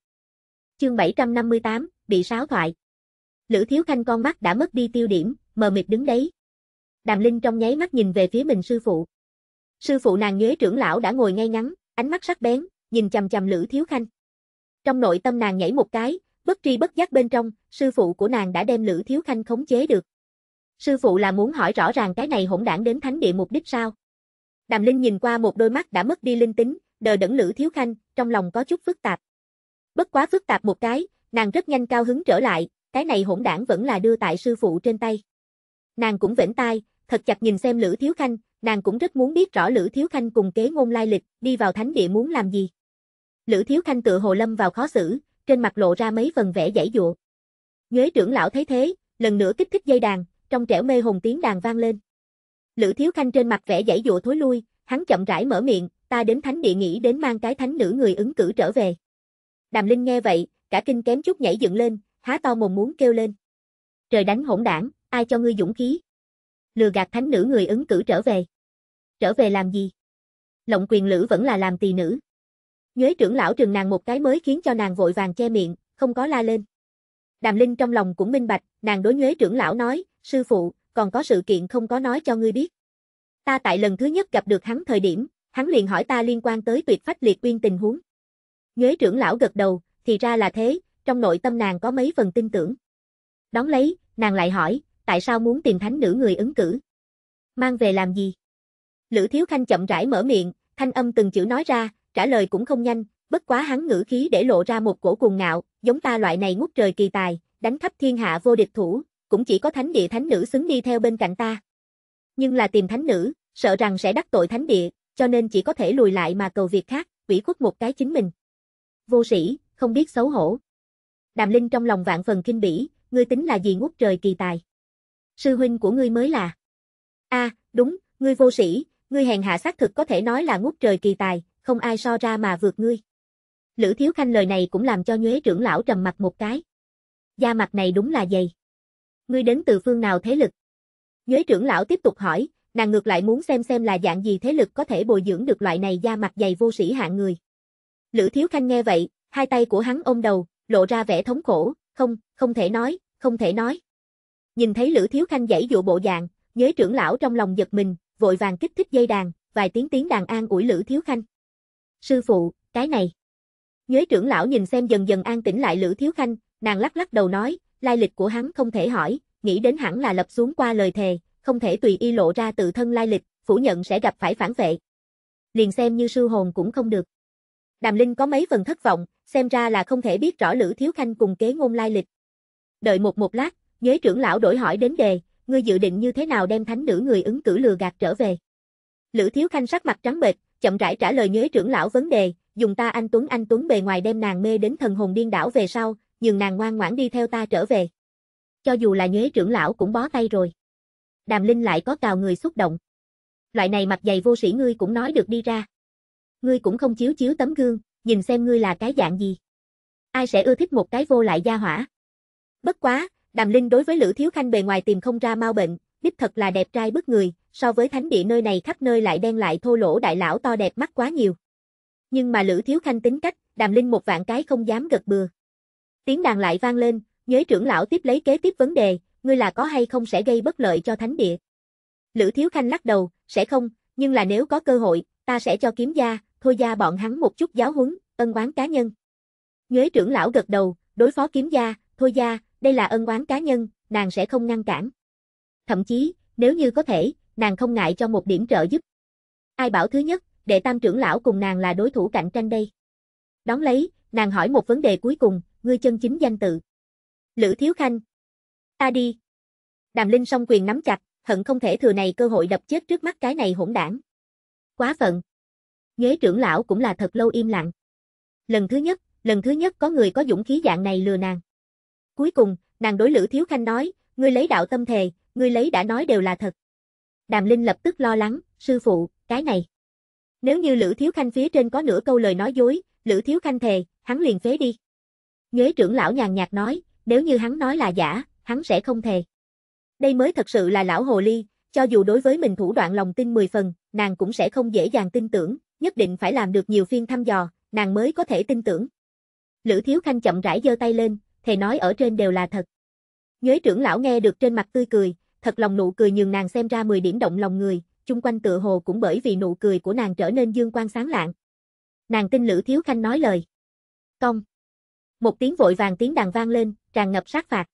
Chương 758, bị sáo thoại. Lữ Thiếu Khanh con mắt đã mất đi tiêu điểm, mờ mịt đứng đấy, Đàm Linh trong nháy mắt nhìn về phía mình sư phụ. Sư phụ nàng nhuế trưởng lão đã ngồi ngay ngắn, ánh mắt sắc bén, nhìn chằm chằm Lữ Thiếu Khanh. Trong nội tâm nàng nhảy một cái, bất tri bất giác bên trong, sư phụ của nàng đã đem Lữ Thiếu Khanh khống chế được. Sư phụ là muốn hỏi rõ ràng cái này hỗn đảng đến thánh địa mục đích sao? Đàm Linh nhìn qua một đôi mắt đã mất đi linh tính, đờ đẫn Lữ Thiếu Khanh, trong lòng có chút phức tạp. Bất quá phức tạp một cái, nàng rất nhanh cao hứng trở lại, cái này hỗn đảng vẫn là đưa tại sư phụ trên tay. Nàng cũng vẻn tay, thật chặt nhìn xem Lữ Thiếu Khanh, nàng cũng rất muốn biết rõ Lữ Thiếu Khanh cùng kế ngôn lai lịch, đi vào thánh địa muốn làm gì. Lữ Thiếu Khanh tự hồ lâm vào khó xử, trên mặt lộ ra mấy phần vẻ giải dụa. nhớ trưởng lão thấy thế, lần nữa kích thích dây đàn, trong trẻo mê hồn tiếng đàn vang lên. Lữ Thiếu Khanh trên mặt vẻ giải dụa thối lui, hắn chậm rãi mở miệng, ta đến thánh địa nghĩ đến mang cái thánh nữ người ứng cử trở về. Đàm Linh nghe vậy, cả kinh kém chút nhảy dựng lên, há to mồm muốn kêu lên. Trời đánh hỗn đảng, ai cho ngươi dũng khí? lừa gạt thánh nữ người ứng cử trở về. Trở về làm gì? Lộng quyền lữ vẫn là làm tỳ nữ. Nhuế trưởng lão trừng nàng một cái mới khiến cho nàng vội vàng che miệng, không có la lên. Đàm Linh trong lòng cũng minh bạch, nàng đối Nhuế trưởng lão nói, sư phụ, còn có sự kiện không có nói cho ngươi biết. Ta tại lần thứ nhất gặp được hắn thời điểm, hắn liền hỏi ta liên quan tới tuyệt phách liệt uyên tình huống. Nhuế trưởng lão gật đầu, thì ra là thế, trong nội tâm nàng có mấy phần tin tưởng. Đón lấy, nàng lại hỏi, tại sao muốn tìm thánh nữ người ứng cử? Mang về làm gì? Lữ Thiếu Khanh chậm rãi mở miệng, thanh âm từng chữ nói ra, trả lời cũng không nhanh, bất quá hắn ngữ khí để lộ ra một cổ cuồng ngạo, giống ta loại này ngút trời kỳ tài, đánh khắp thiên hạ vô địch thủ, cũng chỉ có thánh địa thánh nữ xứng đi theo bên cạnh ta. Nhưng là tìm thánh nữ, sợ rằng sẽ đắc tội thánh địa, cho nên chỉ có thể lùi lại mà cầu việc khác, ủy khuất một cái chính mình. Vô sĩ, không biết xấu hổ. Đàm Linh trong lòng vạn phần kinh bỉ, ngươi tính là gì ngút trời kỳ tài sư huynh của ngươi mới là. A, à, đúng, ngươi vô sĩ, ngươi hèn hạ xác thực có thể nói là ngút trời kỳ tài, không ai so ra mà vượt ngươi. Lữ Thiếu Khanh lời này cũng làm cho nhuế trưởng lão trầm mặt một cái. Da mặt này đúng là dày. Ngươi đến từ phương nào thế lực? Nhuế trưởng lão tiếp tục hỏi, nàng ngược lại muốn xem xem là dạng gì thế lực có thể bồi dưỡng được loại này da mặt dày vô sĩ hạng người. Lữ Thiếu Khanh nghe vậy, hai tay của hắn ôm đầu, lộ ra vẻ thống khổ, không, không thể nói, không thể nói. Nhìn thấy Lữ Thiếu Khanh dãy dụ bộ dạng, nhớ trưởng lão trong lòng giật mình, vội vàng kích thích dây đàn, vài tiếng tiếng đàn an ủi Lữ Thiếu Khanh. Sư phụ, cái này. nhớ trưởng lão nhìn xem dần dần an tĩnh lại Lữ Thiếu Khanh, nàng lắc lắc đầu nói, lai lịch của hắn không thể hỏi, nghĩ đến hẳn là lập xuống qua lời thề, không thể tùy y lộ ra tự thân lai lịch, phủ nhận sẽ gặp phải phản vệ. Liền xem như sư hồn cũng không được. Đàm Linh có mấy phần thất vọng, xem ra là không thể biết rõ Lữ Thiếu Khanh cùng kế ngôn lai lịch. Đợi một một lát, Giới trưởng lão đổi hỏi đến đề, ngươi dự định như thế nào đem thánh nữ người ứng cử lừa gạt trở về? Lữ Thiếu Khanh sắc mặt trắng bệch, chậm rãi trả lời nhế trưởng lão vấn đề, dùng ta anh Tuấn anh Tuấn bề ngoài đem nàng mê đến thần hồn điên đảo về sau, nhường nàng ngoan ngoãn đi theo ta trở về. Cho dù là nhế trưởng lão cũng bó tay rồi. Đàm Linh lại có cào người xúc động. Loại này mặt dày vô sĩ ngươi cũng nói được đi ra. Ngươi cũng không chiếu chiếu tấm gương, nhìn xem ngươi là cái dạng gì. Ai sẽ ưa thích một cái vô lại gia hỏa. Bất quá, Đàm Linh đối với Lữ Thiếu Khanh bề ngoài tìm không ra mau bệnh, đích thật là đẹp trai bức người, so với thánh địa nơi này khắp nơi lại đen lại thô lỗ đại lão to đẹp mắt quá nhiều. Nhưng mà Lữ Thiếu Khanh tính cách, Đàm Linh một vạn cái không dám gật bừa. Tiếng đàn lại vang lên, nhớ trưởng lão tiếp lấy kế tiếp vấn đề, ngươi là có hay không sẽ gây bất lợi cho thánh địa. Lữ Thiếu Khanh lắc đầu, sẽ không, nhưng là nếu có cơ hội, ta sẽ cho kiếm gia, thôi gia bọn hắn một chút giáo huấn, ân oán cá nhân. nhớ trưởng lão gật đầu, đối phó kiếm gia, thôi gia, đây là ân oán cá nhân, nàng sẽ không ngăn cản. Thậm chí, nếu như có thể, nàng không ngại cho một điểm trợ giúp. Ai bảo thứ nhất, đệ tam trưởng lão cùng nàng là đối thủ cạnh tranh đây. Đón lấy, nàng hỏi một vấn đề cuối cùng, ngươi chân chính danh tự. Lữ Thiếu Khanh. Ta đi. Đàm Linh song quyền nắm chặt, hận không thể thừa này cơ hội đập chết trước mắt cái này hỗn đảng. Quá phận. Ghế trưởng lão cũng là thật lâu im lặng. Lần thứ nhất, lần thứ nhất có người có dũng khí dạng này lừa nàng. Cuối cùng, nàng đối Lữ Thiếu Khanh nói, ngươi lấy đạo tâm thề, ngươi lấy đã nói đều là thật. Đàm Linh lập tức lo lắng, sư phụ, cái này. Nếu như Lữ Thiếu Khanh phía trên có nửa câu lời nói dối, Lữ Thiếu Khanh thề, hắn liền phế đi. Nhuế trưởng lão nhàn nhạt nói, nếu như hắn nói là giả, hắn sẽ không thề. Đây mới thật sự là lão hồ ly, cho dù đối với mình thủ đoạn lòng tin 10 phần, nàng cũng sẽ không dễ dàng tin tưởng, nhất định phải làm được nhiều phiên thăm dò, nàng mới có thể tin tưởng. Lữ Thiếu Khanh chậm rãi giơ tay lên, thề nói ở trên đều là thật. Nhuế trưởng lão nghe được trên mặt tươi cười, thật lòng nụ cười nhường nàng xem ra 10 điểm động lòng người, chung quanh tựa hồ cũng bởi vì nụ cười của nàng trở nên dương quang sáng lạng. Nàng tin Lữ Thiếu Khanh nói lời. Công. Một tiếng vội vàng tiếng đàn vang lên, tràn ngập sát phạt.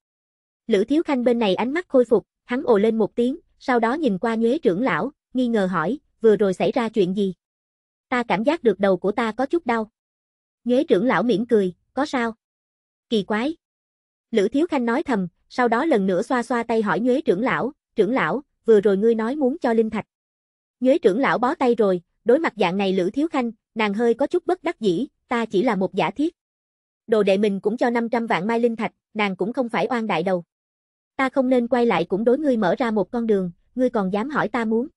Lữ Thiếu Khanh bên này ánh mắt khôi phục, hắn ồ lên một tiếng, sau đó nhìn qua Nhuế trưởng lão, nghi ngờ hỏi, vừa rồi xảy ra chuyện gì? Ta cảm giác được đầu của ta có chút đau. Nhuế trưởng lão mỉm cười, có sao? Kỳ quái. Lữ Thiếu Khanh nói thầm, sau đó lần nữa xoa xoa tay hỏi Nhuế trưởng lão, trưởng lão, vừa rồi ngươi nói muốn cho Linh Thạch. Nhuế trưởng lão bó tay rồi, đối mặt dạng này Lữ Thiếu Khanh, nàng hơi có chút bất đắc dĩ, ta chỉ là một giả thiết. Đồ đệ mình cũng cho 500 vạn mai Linh Thạch, nàng cũng không phải oan đại đầu. Ta không nên quay lại cũng đối ngươi mở ra một con đường, ngươi còn dám hỏi ta muốn.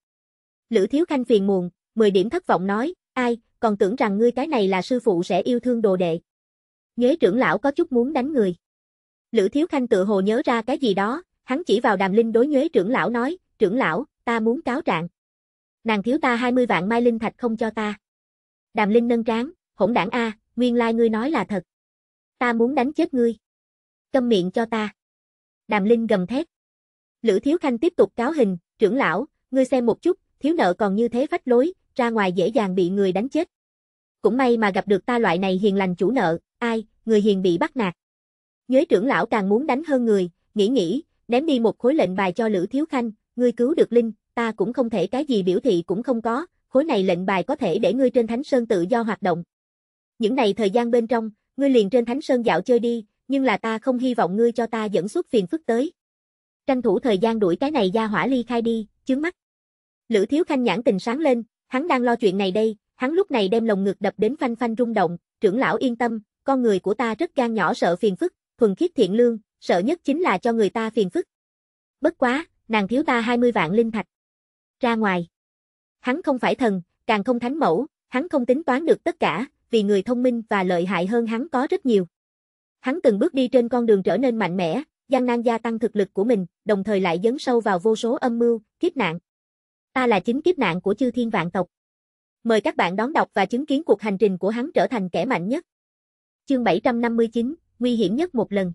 Lữ Thiếu Khanh phiền muộn, 10 điểm thất vọng nói, ai, còn tưởng rằng ngươi cái này là sư phụ sẽ yêu thương đồ đệ. Nhuế trưởng lão có chút muốn đánh người. Lữ Thiếu Khanh tự hồ nhớ ra cái gì đó, hắn chỉ vào đàm linh đối nhuế trưởng lão nói, trưởng lão, ta muốn cáo trạng. Nàng thiếu ta 20 vạn mai linh thạch không cho ta. Đàm linh nâng tráng, hỗn đảng A, nguyên lai ngươi nói là thật. Ta muốn đánh chết ngươi. Câm miệng cho ta. Đàm linh gầm thét. Lữ Thiếu Khanh tiếp tục cáo hình, trưởng lão, ngươi xem một chút, thiếu nợ còn như thế phách lối, ra ngoài dễ dàng bị người đánh chết. Cũng may mà gặp được ta loại này hiền lành chủ nợ, ai, người hiền bị bắt nạt. Nhuế trưởng lão càng muốn đánh hơn người, nghĩ nghĩ, ném đi một khối lệnh bài cho Lữ Thiếu Khanh, ngươi cứu được Linh, ta cũng không thể cái gì biểu thị cũng không có, khối này lệnh bài có thể để ngươi trên Thánh Sơn tự do hoạt động. Những này thời gian bên trong, ngươi liền trên Thánh Sơn dạo chơi đi, nhưng là ta không hy vọng ngươi cho ta dẫn xuất phiền phức tới. Tranh thủ thời gian đuổi cái này ra hỏa ly khai đi, chướng mắt. Lữ Thiếu Khanh nhãn tình sáng lên, hắn đang lo chuyện này đây, hắn lúc này đem lồng ngực đập đến phanh phanh rung động, trưởng lão yên tâm, con người của ta rất gan nhỏ sợ phiền phức, thuần khiết thiện lương, sợ nhất chính là cho người ta phiền phức. Bất quá, nàng thiếu ta 20 vạn linh thạch. Ra ngoài. Hắn không phải thần, càng không thánh mẫu, hắn không tính toán được tất cả, vì người thông minh và lợi hại hơn hắn có rất nhiều. Hắn từng bước đi trên con đường trở nên mạnh mẽ, gian nan gia tăng thực lực của mình, đồng thời lại dấn sâu vào vô số âm mưu, kiếp nạn. Ta là chính kiếp nạn của chư thiên vạn tộc. Mời các bạn đón đọc và chứng kiến cuộc hành trình của hắn trở thành kẻ mạnh nhất. Chương 759, nguy hiểm nhất một lần.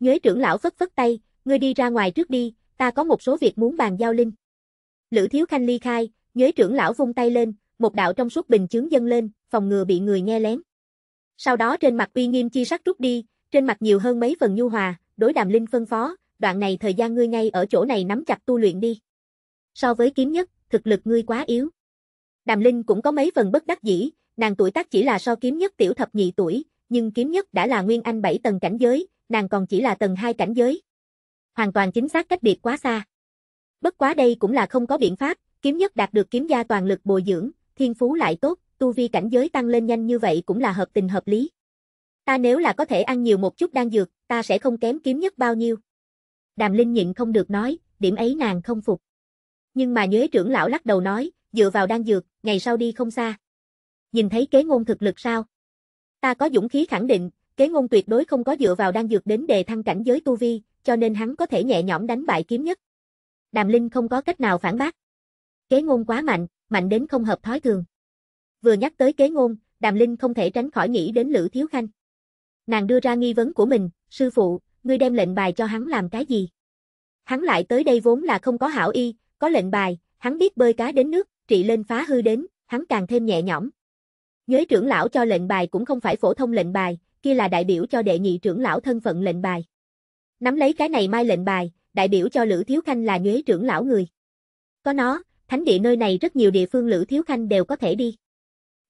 Nhuế trưởng lão phất phất tay, ngươi đi ra ngoài trước đi, ta có một số việc muốn bàn giao linh. Lữ Thiếu Khanh ly khai, Nhuế trưởng lão vung tay lên, một đạo trong suốt bình chướng dâng lên, phòng ngừa bị người nghe lén. Sau đó trên mặt uy nghiêm chi sắc rút đi, trên mặt nhiều hơn mấy phần nhu hòa, đối Đàm Linh phân phó, đoạn này thời gian ngươi ngay ở chỗ này nắm chặt tu luyện đi. So với kiếm nhất, thực lực ngươi quá yếu. Đàm Linh cũng có mấy phần bất đắc dĩ, nàng tuổi tác chỉ là so kiếm nhất tiểu thập nhị tuổi, nhưng kiếm nhất đã là nguyên anh 7 tầng cảnh giới, nàng còn chỉ là tầng 2 cảnh giới. Hoàn toàn chính xác cách biệt quá xa. Bất quá đây cũng là không có biện pháp, kiếm nhất đạt được kiếm gia toàn lực bồi dưỡng, thiên phú lại tốt, tu vi cảnh giới tăng lên nhanh như vậy cũng là hợp tình hợp lý. Ta nếu là có thể ăn nhiều một chút đan dược, ta sẽ không kém kiếm nhất bao nhiêu. Đàm Linh nhịn không được nói, điểm ấy nàng không phục. Nhưng mà nhuế trưởng lão lắc đầu nói, dựa vào đan dược, ngày sau đi không xa. Nhìn thấy kế ngôn thực lực sao? Ta có dũng khí khẳng định, kế ngôn tuyệt đối không có dựa vào đang dược đến đề thăng cảnh giới tu vi, cho nên hắn có thể nhẹ nhõm đánh bại kiếm nhất. Đàm Linh không có cách nào phản bác. Kế ngôn quá mạnh, mạnh đến không hợp thói thường. Vừa nhắc tới kế ngôn, Đàm Linh không thể tránh khỏi nghĩ đến Lữ Thiếu Khanh. Nàng đưa ra nghi vấn của mình, sư phụ, ngươi đem lệnh bài cho hắn làm cái gì? Hắn lại tới đây vốn là không có hảo y, có lệnh bài, hắn biết bơi cá đến nước, trị lên phá hư đến, hắn càng thêm nhẹ nhõm, Nhuế trưởng lão cho lệnh bài cũng không phải phổ thông lệnh bài, kia là đại biểu cho đệ nhị trưởng lão thân phận lệnh bài. Nắm lấy cái này mai lệnh bài, đại biểu cho Lữ Thiếu Khanh là nhuế trưởng lão người. Có nó, thánh địa nơi này rất nhiều địa phương Lữ Thiếu Khanh đều có thể đi.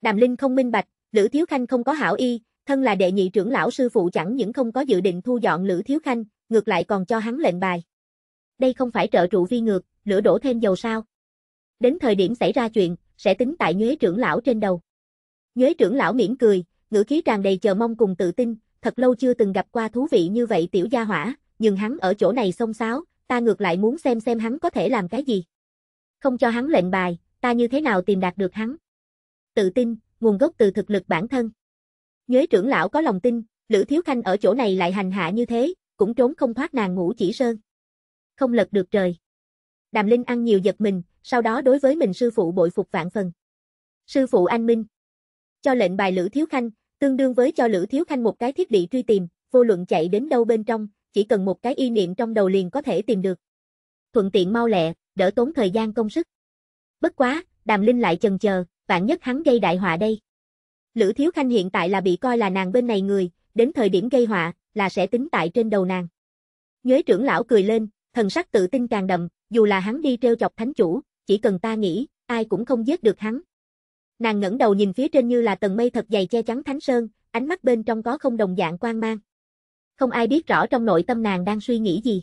Đàm Linh không minh bạch, Lữ Thiếu Khanh không có hảo y, thân là đệ nhị trưởng lão sư phụ chẳng những không có dự định thu dọn Lữ Thiếu Khanh, ngược lại còn cho hắn lệnh bài. Đây không phải trợ trụ vi ngược, lửa đổ thêm dầu sao. Đến thời điểm xảy ra chuyện, sẽ tính tại nhuế trưởng lão trên đầu. Nhuế trưởng lão miễn cười, ngữ khí tràn đầy chờ mong cùng tự tin, thật lâu chưa từng gặp qua thú vị như vậy tiểu gia hỏa, nhưng hắn ở chỗ này xông xáo, ta ngược lại muốn xem xem hắn có thể làm cái gì. Không cho hắn lệnh bài, ta như thế nào tìm đạt được hắn. Tự tin, nguồn gốc từ thực lực bản thân. Nhuế trưởng lão có lòng tin, Lữ Thiếu Khanh ở chỗ này lại hành hạ như thế, cũng trốn không thoát nàng ngũ chỉ sơn. Không lật được trời. Đàm Linh ăn nhiều giật mình, sau đó đối với mình sư phụ bội phục vạn phần. Sư phụ anh Minh cho lệnh bài Lữ Thiếu Khanh, tương đương với cho Lữ Thiếu Khanh một cái thiết bị truy tìm, vô luận chạy đến đâu bên trong, chỉ cần một cái y niệm trong đầu liền có thể tìm được. Thuận tiện mau lẹ, đỡ tốn thời gian công sức. Bất quá, Đàm Linh lại chần chờ, vạn nhất hắn gây đại họa đây. Lữ Thiếu Khanh hiện tại là bị coi là nàng bên này người, đến thời điểm gây họa, là sẽ tính tại trên đầu nàng. Nhuế trưởng lão cười lên, thần sắc tự tin càng đậm, dù là hắn đi treo chọc thánh chủ, chỉ cần ta nghĩ, ai cũng không giết được hắn, Nàng ngẩng đầu nhìn phía trên như là tầng mây thật dày che chắn thánh sơn, ánh mắt bên trong có không đồng dạng quang mang. Không ai biết rõ trong nội tâm nàng đang suy nghĩ gì.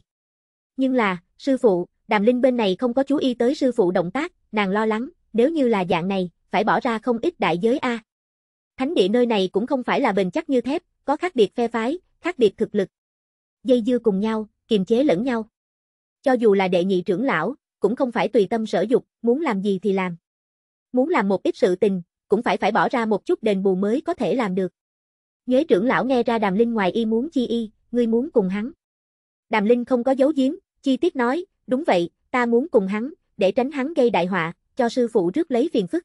Nhưng là, sư phụ, Đàm Linh bên này không có chú ý tới sư phụ động tác, nàng lo lắng, nếu như là dạng này, phải bỏ ra không ít đại giới a. Thánh địa nơi này cũng không phải là bền chắc như thép, có khác biệt phe phái, khác biệt thực lực. Dây dưa cùng nhau, kiềm chế lẫn nhau. Cho dù là đệ nhị trưởng lão, cũng không phải tùy tâm sở dục, muốn làm gì thì làm. Muốn làm một ít sự tình, cũng phải phải bỏ ra một chút đền bù mới có thể làm được. Nhuế trưởng lão nghe ra Đàm Linh ngoài y muốn chi y, ngươi muốn cùng hắn. Đàm Linh không có giấu giếm, chi tiết nói, đúng vậy, ta muốn cùng hắn, để tránh hắn gây đại họa, cho sư phụ rước lấy phiền phức.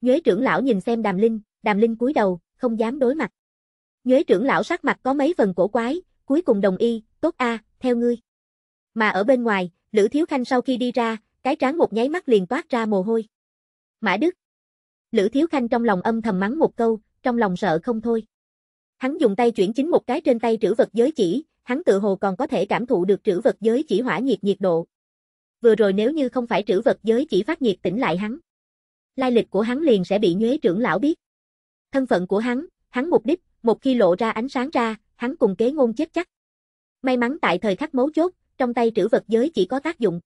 Nhuế trưởng lão nhìn xem Đàm Linh, Đàm Linh cúi đầu, không dám đối mặt. Nhuế trưởng lão sắc mặt có mấy phần cổ quái, cuối cùng đồng y, tốt a, theo ngươi. Mà ở bên ngoài, Lữ Thiếu Khanh sau khi đi ra, cái trán một nháy mắt liền toát ra mồ hôi. Mã Đức. Lữ Thiếu Khanh trong lòng âm thầm mắng một câu, trong lòng sợ không thôi. Hắn dùng tay chuyển chính một cái trên tay trữ vật giới chỉ, hắn tự hồ còn có thể cảm thụ được trữ vật giới chỉ hỏa nhiệt nhiệt độ. Vừa rồi nếu như không phải trữ vật giới chỉ phát nhiệt tỉnh lại hắn, lai lịch của hắn liền sẽ bị nhuế trưởng lão biết. Thân phận của hắn, hắn mục đích, một khi lộ ra ánh sáng ra, hắn cùng kế ngôn chết chắc. May mắn tại thời khắc mấu chốt, trong tay trữ vật giới chỉ có tác dụng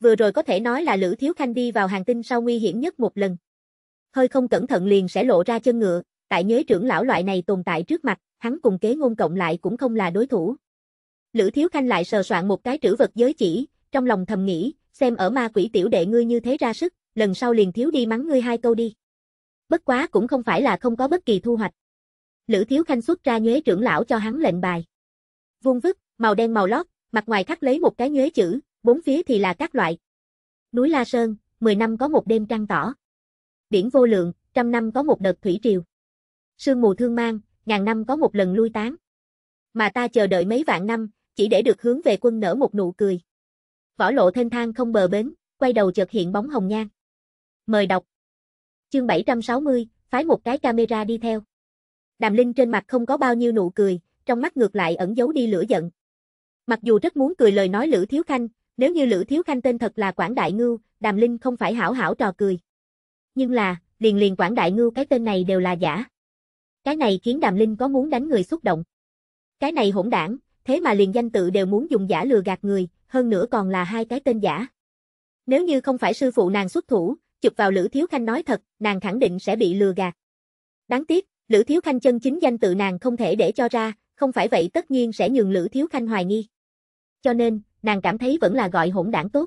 vừa rồi có thể nói là Lữ Thiếu Khanh đi vào hàng tinh sau nguy hiểm nhất một lần. Hơi không cẩn thận liền sẽ lộ ra chân ngựa, tại nhớ trưởng lão loại này tồn tại trước mặt, hắn cùng kế ngôn cộng lại cũng không là đối thủ. Lữ Thiếu Khanh lại sờ soạn một cái trữ vật giới chỉ, trong lòng thầm nghĩ, xem ở ma quỷ tiểu đệ ngươi như thế ra sức, lần sau liền thiếu đi mắng ngươi hai câu đi. Bất quá cũng không phải là không có bất kỳ thu hoạch. Lữ Thiếu Khanh xuất ra nhuế trưởng lão cho hắn lệnh bài. Vuông vức, màu đen màu lót, mặt ngoài khắc lấy một cái nhuế chữ, bốn phía thì là các loại. Núi La Sơn, 10 năm có một đêm trăng tỏ. Biển vô lượng, trăm năm có một đợt thủy triều. Sương mù thương mang, ngàn năm có một lần lui tán. Mà ta chờ đợi mấy vạn năm, chỉ để được hướng về quân nở một nụ cười. Võ lộ thênh thang không bờ bến, quay đầu chợt hiện bóng hồng nhan. Mời đọc. Chương 760, phái một cái camera đi theo. Đàm Linh trên mặt không có bao nhiêu nụ cười, trong mắt ngược lại ẩn giấu đi lửa giận. Mặc dù rất muốn cười lời nói Lữ Thiếu Khanh, nếu như Lữ Thiếu Khanh tên thật là Quảng Đại Ngưu, Đàm Linh không phải hảo hảo trò cười. Nhưng là, liền liền Quảng Đại Ngưu cái tên này đều là giả. Cái này khiến Đàm Linh có muốn đánh người xúc động. Cái này hỗn đảng, thế mà liền danh tự đều muốn dùng giả lừa gạt người, hơn nữa còn là hai cái tên giả. Nếu như không phải sư phụ nàng xuất thủ, chụp vào Lữ Thiếu Khanh nói thật, nàng khẳng định sẽ bị lừa gạt. Đáng tiếc, Lữ Thiếu Khanh chân chính danh tự nàng không thể để cho ra, không phải vậy tất nhiên sẽ nhường Lữ Thiếu Khanh hoài nghi. Cho nên, nàng cảm thấy vẫn là gọi hỗn đảng tốt.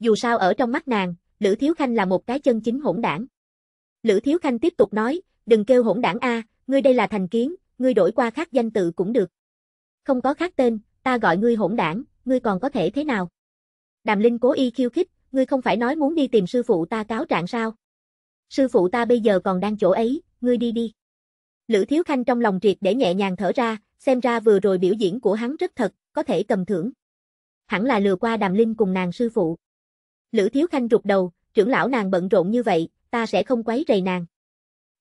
Dù sao ở trong mắt nàng, Lữ Thiếu Khanh là một cái chân chính hỗn đảng. Lữ Thiếu Khanh tiếp tục nói, đừng kêu hỗn đảng A, ngươi đây là thành kiến, ngươi đổi qua khác danh tự cũng được. Không có khác tên, ta gọi ngươi hỗn đảng, ngươi còn có thể thế nào? Đàm Linh cố y khiêu khích, ngươi không phải nói muốn đi tìm sư phụ ta cáo trạng sao? Sư phụ ta bây giờ còn đang chỗ ấy, ngươi đi đi. Lữ Thiếu Khanh trong lòng triệt để nhẹ nhàng thở ra, xem ra vừa rồi biểu diễn của hắn rất thật, có thể cầm thưởng hẳn là lừa qua Đàm Linh cùng nàng sư phụ. Lữ Thiếu Khanh rụt đầu, trưởng lão nàng bận rộn như vậy, ta sẽ không quấy rầy nàng.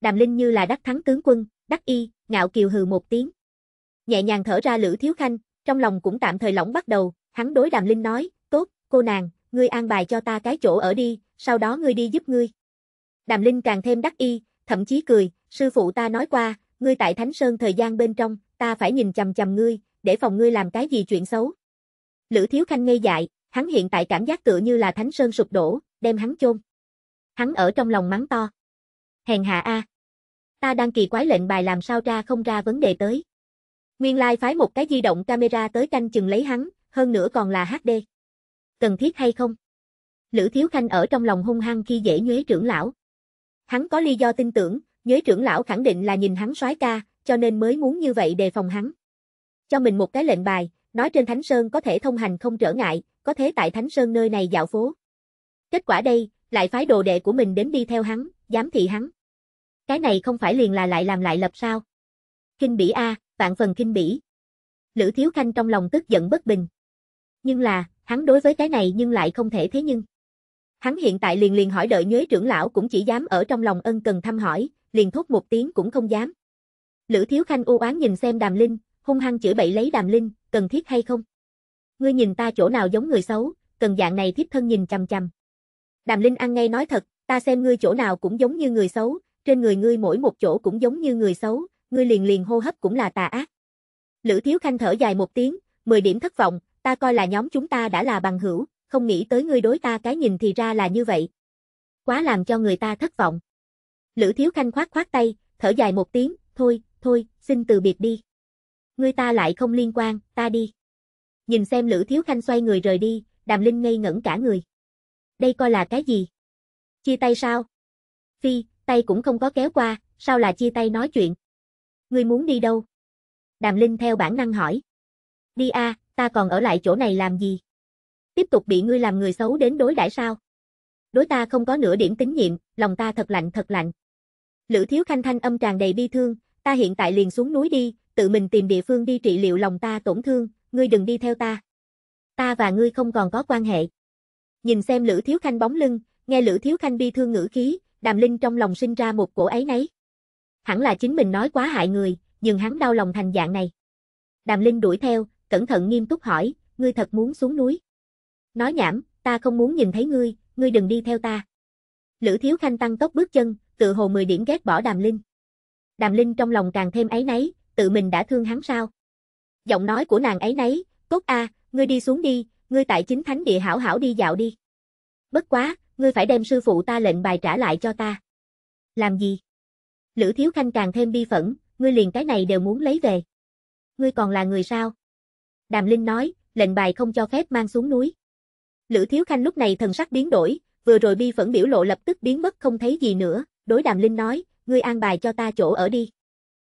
Đàm Linh như là đắc thắng tướng quân, đắc y, ngạo kiều hừ một tiếng. Nhẹ nhàng thở ra Lữ Thiếu Khanh, trong lòng cũng tạm thời lỏng bắt đầu, hắn đối Đàm Linh nói, tốt, cô nàng, ngươi an bài cho ta cái chỗ ở đi, sau đó ngươi đi giúp ngươi. Đàm Linh càng thêm đắc y, thậm chí cười, sư phụ ta nói qua, ngươi tại Thánh Sơn thời gian bên trong, ta phải nhìn chầm chầm ngươi, để phòng ngươi làm cái gì chuyện xấu. Lữ Thiếu Khanh ngây dại, hắn hiện tại cảm giác tựa như là thánh sơn sụp đổ, đem hắn chôn. Hắn ở trong lòng mắng to. Hèn hạ a. Ta đang kỳ quái lệnh bài làm sao ra không ra vấn đề tới. Nguyên lai like phái một cái di động camera tới canh chừng lấy hắn, hơn nữa còn là HD. Cần thiết hay không? Lữ Thiếu Khanh ở trong lòng hung hăng khi dễ nhuế trưởng lão. Hắn có lý do tin tưởng, nhuế trưởng lão khẳng định là nhìn hắn soái ca, cho nên mới muốn như vậy đề phòng hắn. Cho mình một cái lệnh bài, Nói trên Thánh Sơn có thể thông hành không trở ngại, có thế tại Thánh Sơn nơi này dạo phố. Kết quả đây, lại phái đồ đệ của mình đến đi theo hắn, giám thị hắn. Cái này không phải liền là lại làm lại lập sao? Kinh bỉ a, vạn phần kinh bỉ. Lữ Thiếu Khanh trong lòng tức giận bất bình. Nhưng là, hắn đối với cái này nhưng lại không thể thế nhưng. Hắn hiện tại liền liền hỏi đợi nhớ trưởng lão cũng chỉ dám ở trong lòng ân cần thăm hỏi, liền thốt một tiếng cũng không dám. Lữ Thiếu Khanh u oán nhìn xem Đàm Linh, hung hăng chửi bậy lấy Đàm Linh, cần thiết hay không? Ngươi nhìn ta chỗ nào giống người xấu, cần dạng này thiếp thân nhìn chằm chằm. Đàm Linh ăn ngay nói thật, ta xem ngươi chỗ nào cũng giống như người xấu, trên người ngươi mỗi một chỗ cũng giống như người xấu, ngươi liền liền hô hấp cũng là tà ác. Lữ Thiếu Khanh thở dài một tiếng, mười điểm thất vọng, ta coi là nhóm chúng ta đã là bằng hữu, không nghĩ tới ngươi đối ta cái nhìn thì ra là như vậy. Quá làm cho người ta thất vọng. Lữ Thiếu Khanh khoát khoát tay, thở dài một tiếng, thôi, thôi, xin từ biệt đi ngươi ta lại không liên quan, ta đi. Nhìn xem Lữ Thiếu Khanh xoay người rời đi, Đàm Linh ngây ngẩn cả người. Đây coi là cái gì? Chia tay sao? Phi, tay cũng không có kéo qua, sao là chia tay nói chuyện? Ngươi muốn đi đâu? Đàm Linh theo bản năng hỏi. Đi a, ta còn ở lại chỗ này làm gì? Tiếp tục bị ngươi làm người xấu đến đối đãi sao? Đối ta không có nửa điểm tín nhiệm, lòng ta thật lạnh thật lạnh. Lữ Thiếu Khanh thanh âm tràn đầy bi thương, ta hiện tại liền xuống núi đi, tự mình tìm địa phương đi trị liệu lòng ta tổn thương, ngươi đừng đi theo ta. Ta và ngươi không còn có quan hệ. Nhìn xem Lữ Thiếu Khanh bóng lưng, nghe Lữ Thiếu Khanh bi thương ngữ khí, Đàm Linh trong lòng sinh ra một cổ ấy nấy. Hẳn là chính mình nói quá hại người, nhưng hắn đau lòng thành dạng này. Đàm Linh đuổi theo, cẩn thận nghiêm túc hỏi, ngươi thật muốn xuống núi. Nói nhảm, ta không muốn nhìn thấy ngươi, ngươi đừng đi theo ta. Lữ Thiếu Khanh tăng tốc bước chân, tự hồ 10 điểm ghét bỏ Đàm Linh. Đàm Linh trong lòng càng thêm ấy nấy, tự mình đã thương hắn sao? Giọng nói của nàng ấy nấy, tốt a, ngươi đi xuống đi, ngươi tại chính thánh địa hảo hảo đi dạo đi. Bất quá, ngươi phải đem sư phụ ta lệnh bài trả lại cho ta. Làm gì? Lữ Thiếu Khanh càng thêm bi phẫn, ngươi liền cái này đều muốn lấy về. Ngươi còn là người sao? Đàm Linh nói, lệnh bài không cho phép mang xuống núi. Lữ Thiếu Khanh lúc này thần sắc biến đổi, vừa rồi bi phẫn biểu lộ lập tức biến mất không thấy gì nữa, đối Đàm Linh nói, ngươi an bài cho ta chỗ ở đi.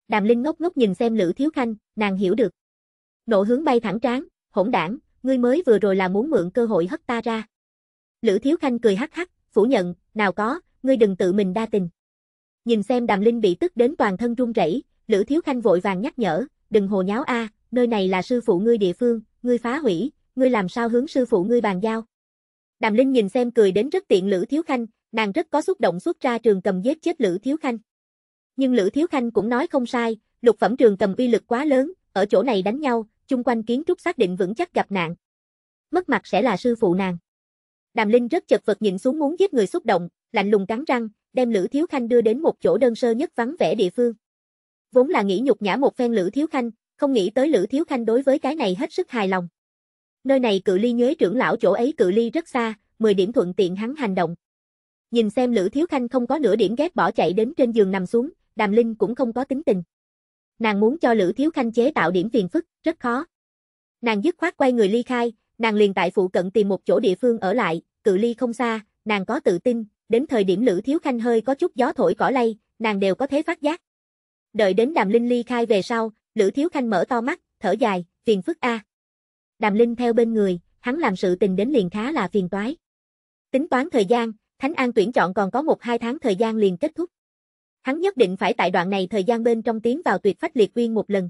Đàm Linh ngốc ngốc nhìn xem Lữ Thiếu Khanh, nàng hiểu được. Nộ hướng bay thẳng tráng hỗn đảng, ngươi mới vừa rồi là muốn mượn cơ hội hất ta ra. Lữ Thiếu Khanh cười hắc hắc, phủ nhận, nào có, ngươi đừng tự mình đa tình. Nhìn xem Đàm Linh bị tức đến toàn thân run rẩy, Lữ Thiếu Khanh vội vàng nhắc nhở, đừng hồ nháo a, nơi này là sư phụ ngươi địa phương, ngươi phá hủy, ngươi làm sao hướng sư phụ ngươi bàn giao. Đàm Linh nhìn xem cười đến rất tiện Lữ Thiếu Khanh, nàng rất có xúc động xuất ra trường cầm giết chết Lữ Thiếu Khanh. Nhưng Lữ Thiếu Khanh cũng nói không sai, lục phẩm trường tầm uy lực quá lớn, ở chỗ này đánh nhau, chung quanh kiến trúc xác định vững chắc gặp nạn. Mất mặt sẽ là sư phụ nàng. Đàm Linh rất chật vật nhìn xuống muốn giết người xúc động, lạnh lùng cắn răng, đem Lữ Thiếu Khanh đưa đến một chỗ đơn sơ nhất vắng vẻ địa phương. Vốn là nghĩ nhục nhã một phen Lữ Thiếu Khanh, không nghĩ tới Lữ Thiếu Khanh đối với cái này hết sức hài lòng. Nơi này cự ly nhuế trưởng lão chỗ ấy cự ly rất xa, 10 điểm thuận tiện hắn hành động. Nhìn xem Lữ Thiếu Khanh không có nửa điểm ghét bỏ chạy đến trên giường nằm xuống, Đàm Linh cũng không có tính tình. Nàng muốn cho Lữ Thiếu Khanh chế tạo điểm phiền phức, rất khó. Nàng dứt khoát quay người ly khai, nàng liền tại phụ cận tìm một chỗ địa phương ở lại, cự ly không xa, nàng có tự tin, đến thời điểm Lữ Thiếu Khanh hơi có chút gió thổi cỏ lay, nàng đều có thể phát giác. Đợi đến Đàm Linh ly khai về sau, Lữ Thiếu Khanh mở to mắt, thở dài, phiền phức a. Đàm Linh theo bên người, hắn làm sự tình đến liền khá là phiền toái. Tính toán thời gian, Thánh An tuyển chọn còn có một hai tháng thời gian liền kết thúc. Hắn nhất định phải tại đoạn này thời gian bên trong tiến vào tuyệt phách liệt uyên một lần.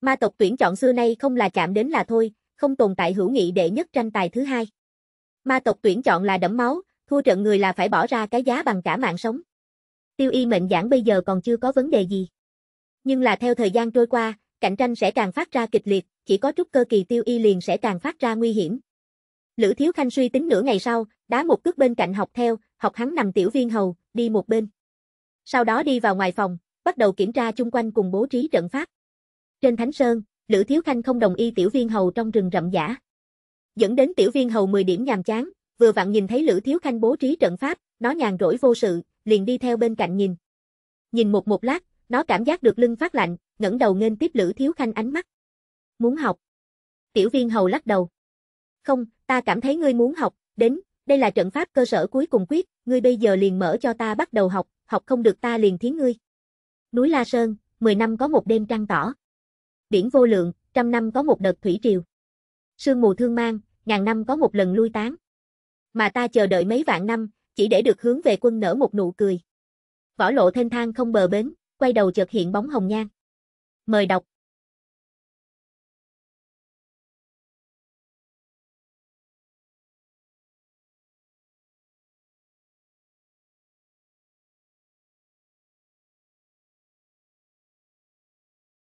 Ma tộc tuyển chọn xưa nay không là chạm đến là thôi, không tồn tại hữu nghị đệ nhất tranh tài thứ hai. Ma tộc tuyển chọn là đẫm máu, thua trận người là phải bỏ ra cái giá bằng cả mạng sống. Tiêu y mệnh giảng bây giờ còn chưa có vấn đề gì. Nhưng là theo thời gian trôi qua, cạnh tranh sẽ càng phát ra kịch liệt, chỉ có trúc cơ kỳ tiêu y liền sẽ càng phát ra nguy hiểm. Lữ Thiếu Khanh suy tính nửa ngày sau, đá một cước bên cạnh học theo, học hắn nằm tiểu viên hầu, đi một bên sau đó đi vào ngoài phòng, bắt đầu kiểm tra chung quanh cùng bố trí trận pháp. Trên Thánh Sơn, Lữ Thiếu Khanh không đồng ý Tiểu Viên Hầu trong rừng rậm giả. Dẫn đến Tiểu Viên Hầu 10 điểm nhàm chán, vừa vặn nhìn thấy Lữ Thiếu Khanh bố trí trận pháp, nó nhàn rỗi vô sự, liền đi theo bên cạnh nhìn. Nhìn một một lát, nó cảm giác được lưng phát lạnh, ngẩng đầu nghênh tiếp Lữ Thiếu Khanh ánh mắt. Muốn học. Tiểu Viên Hầu lắc đầu. Không, ta cảm thấy ngươi muốn học, đến, đây là trận pháp cơ sở cuối cùng quyết, ngươi bây giờ liền mở cho ta bắt đầu học, học không được ta liền thiến ngươi. Núi La Sơn, 10 năm có một đêm trăng tỏ. Biển vô lượng, trăm năm có một đợt thủy triều. Sương mù thương mang, ngàn năm có một lần lui tán. Mà ta chờ đợi mấy vạn năm, chỉ để được hướng về quân nở một nụ cười. Võ lộ thênh thang không bờ bến, quay đầu chợt hiện bóng hồng nhan. Mời đọc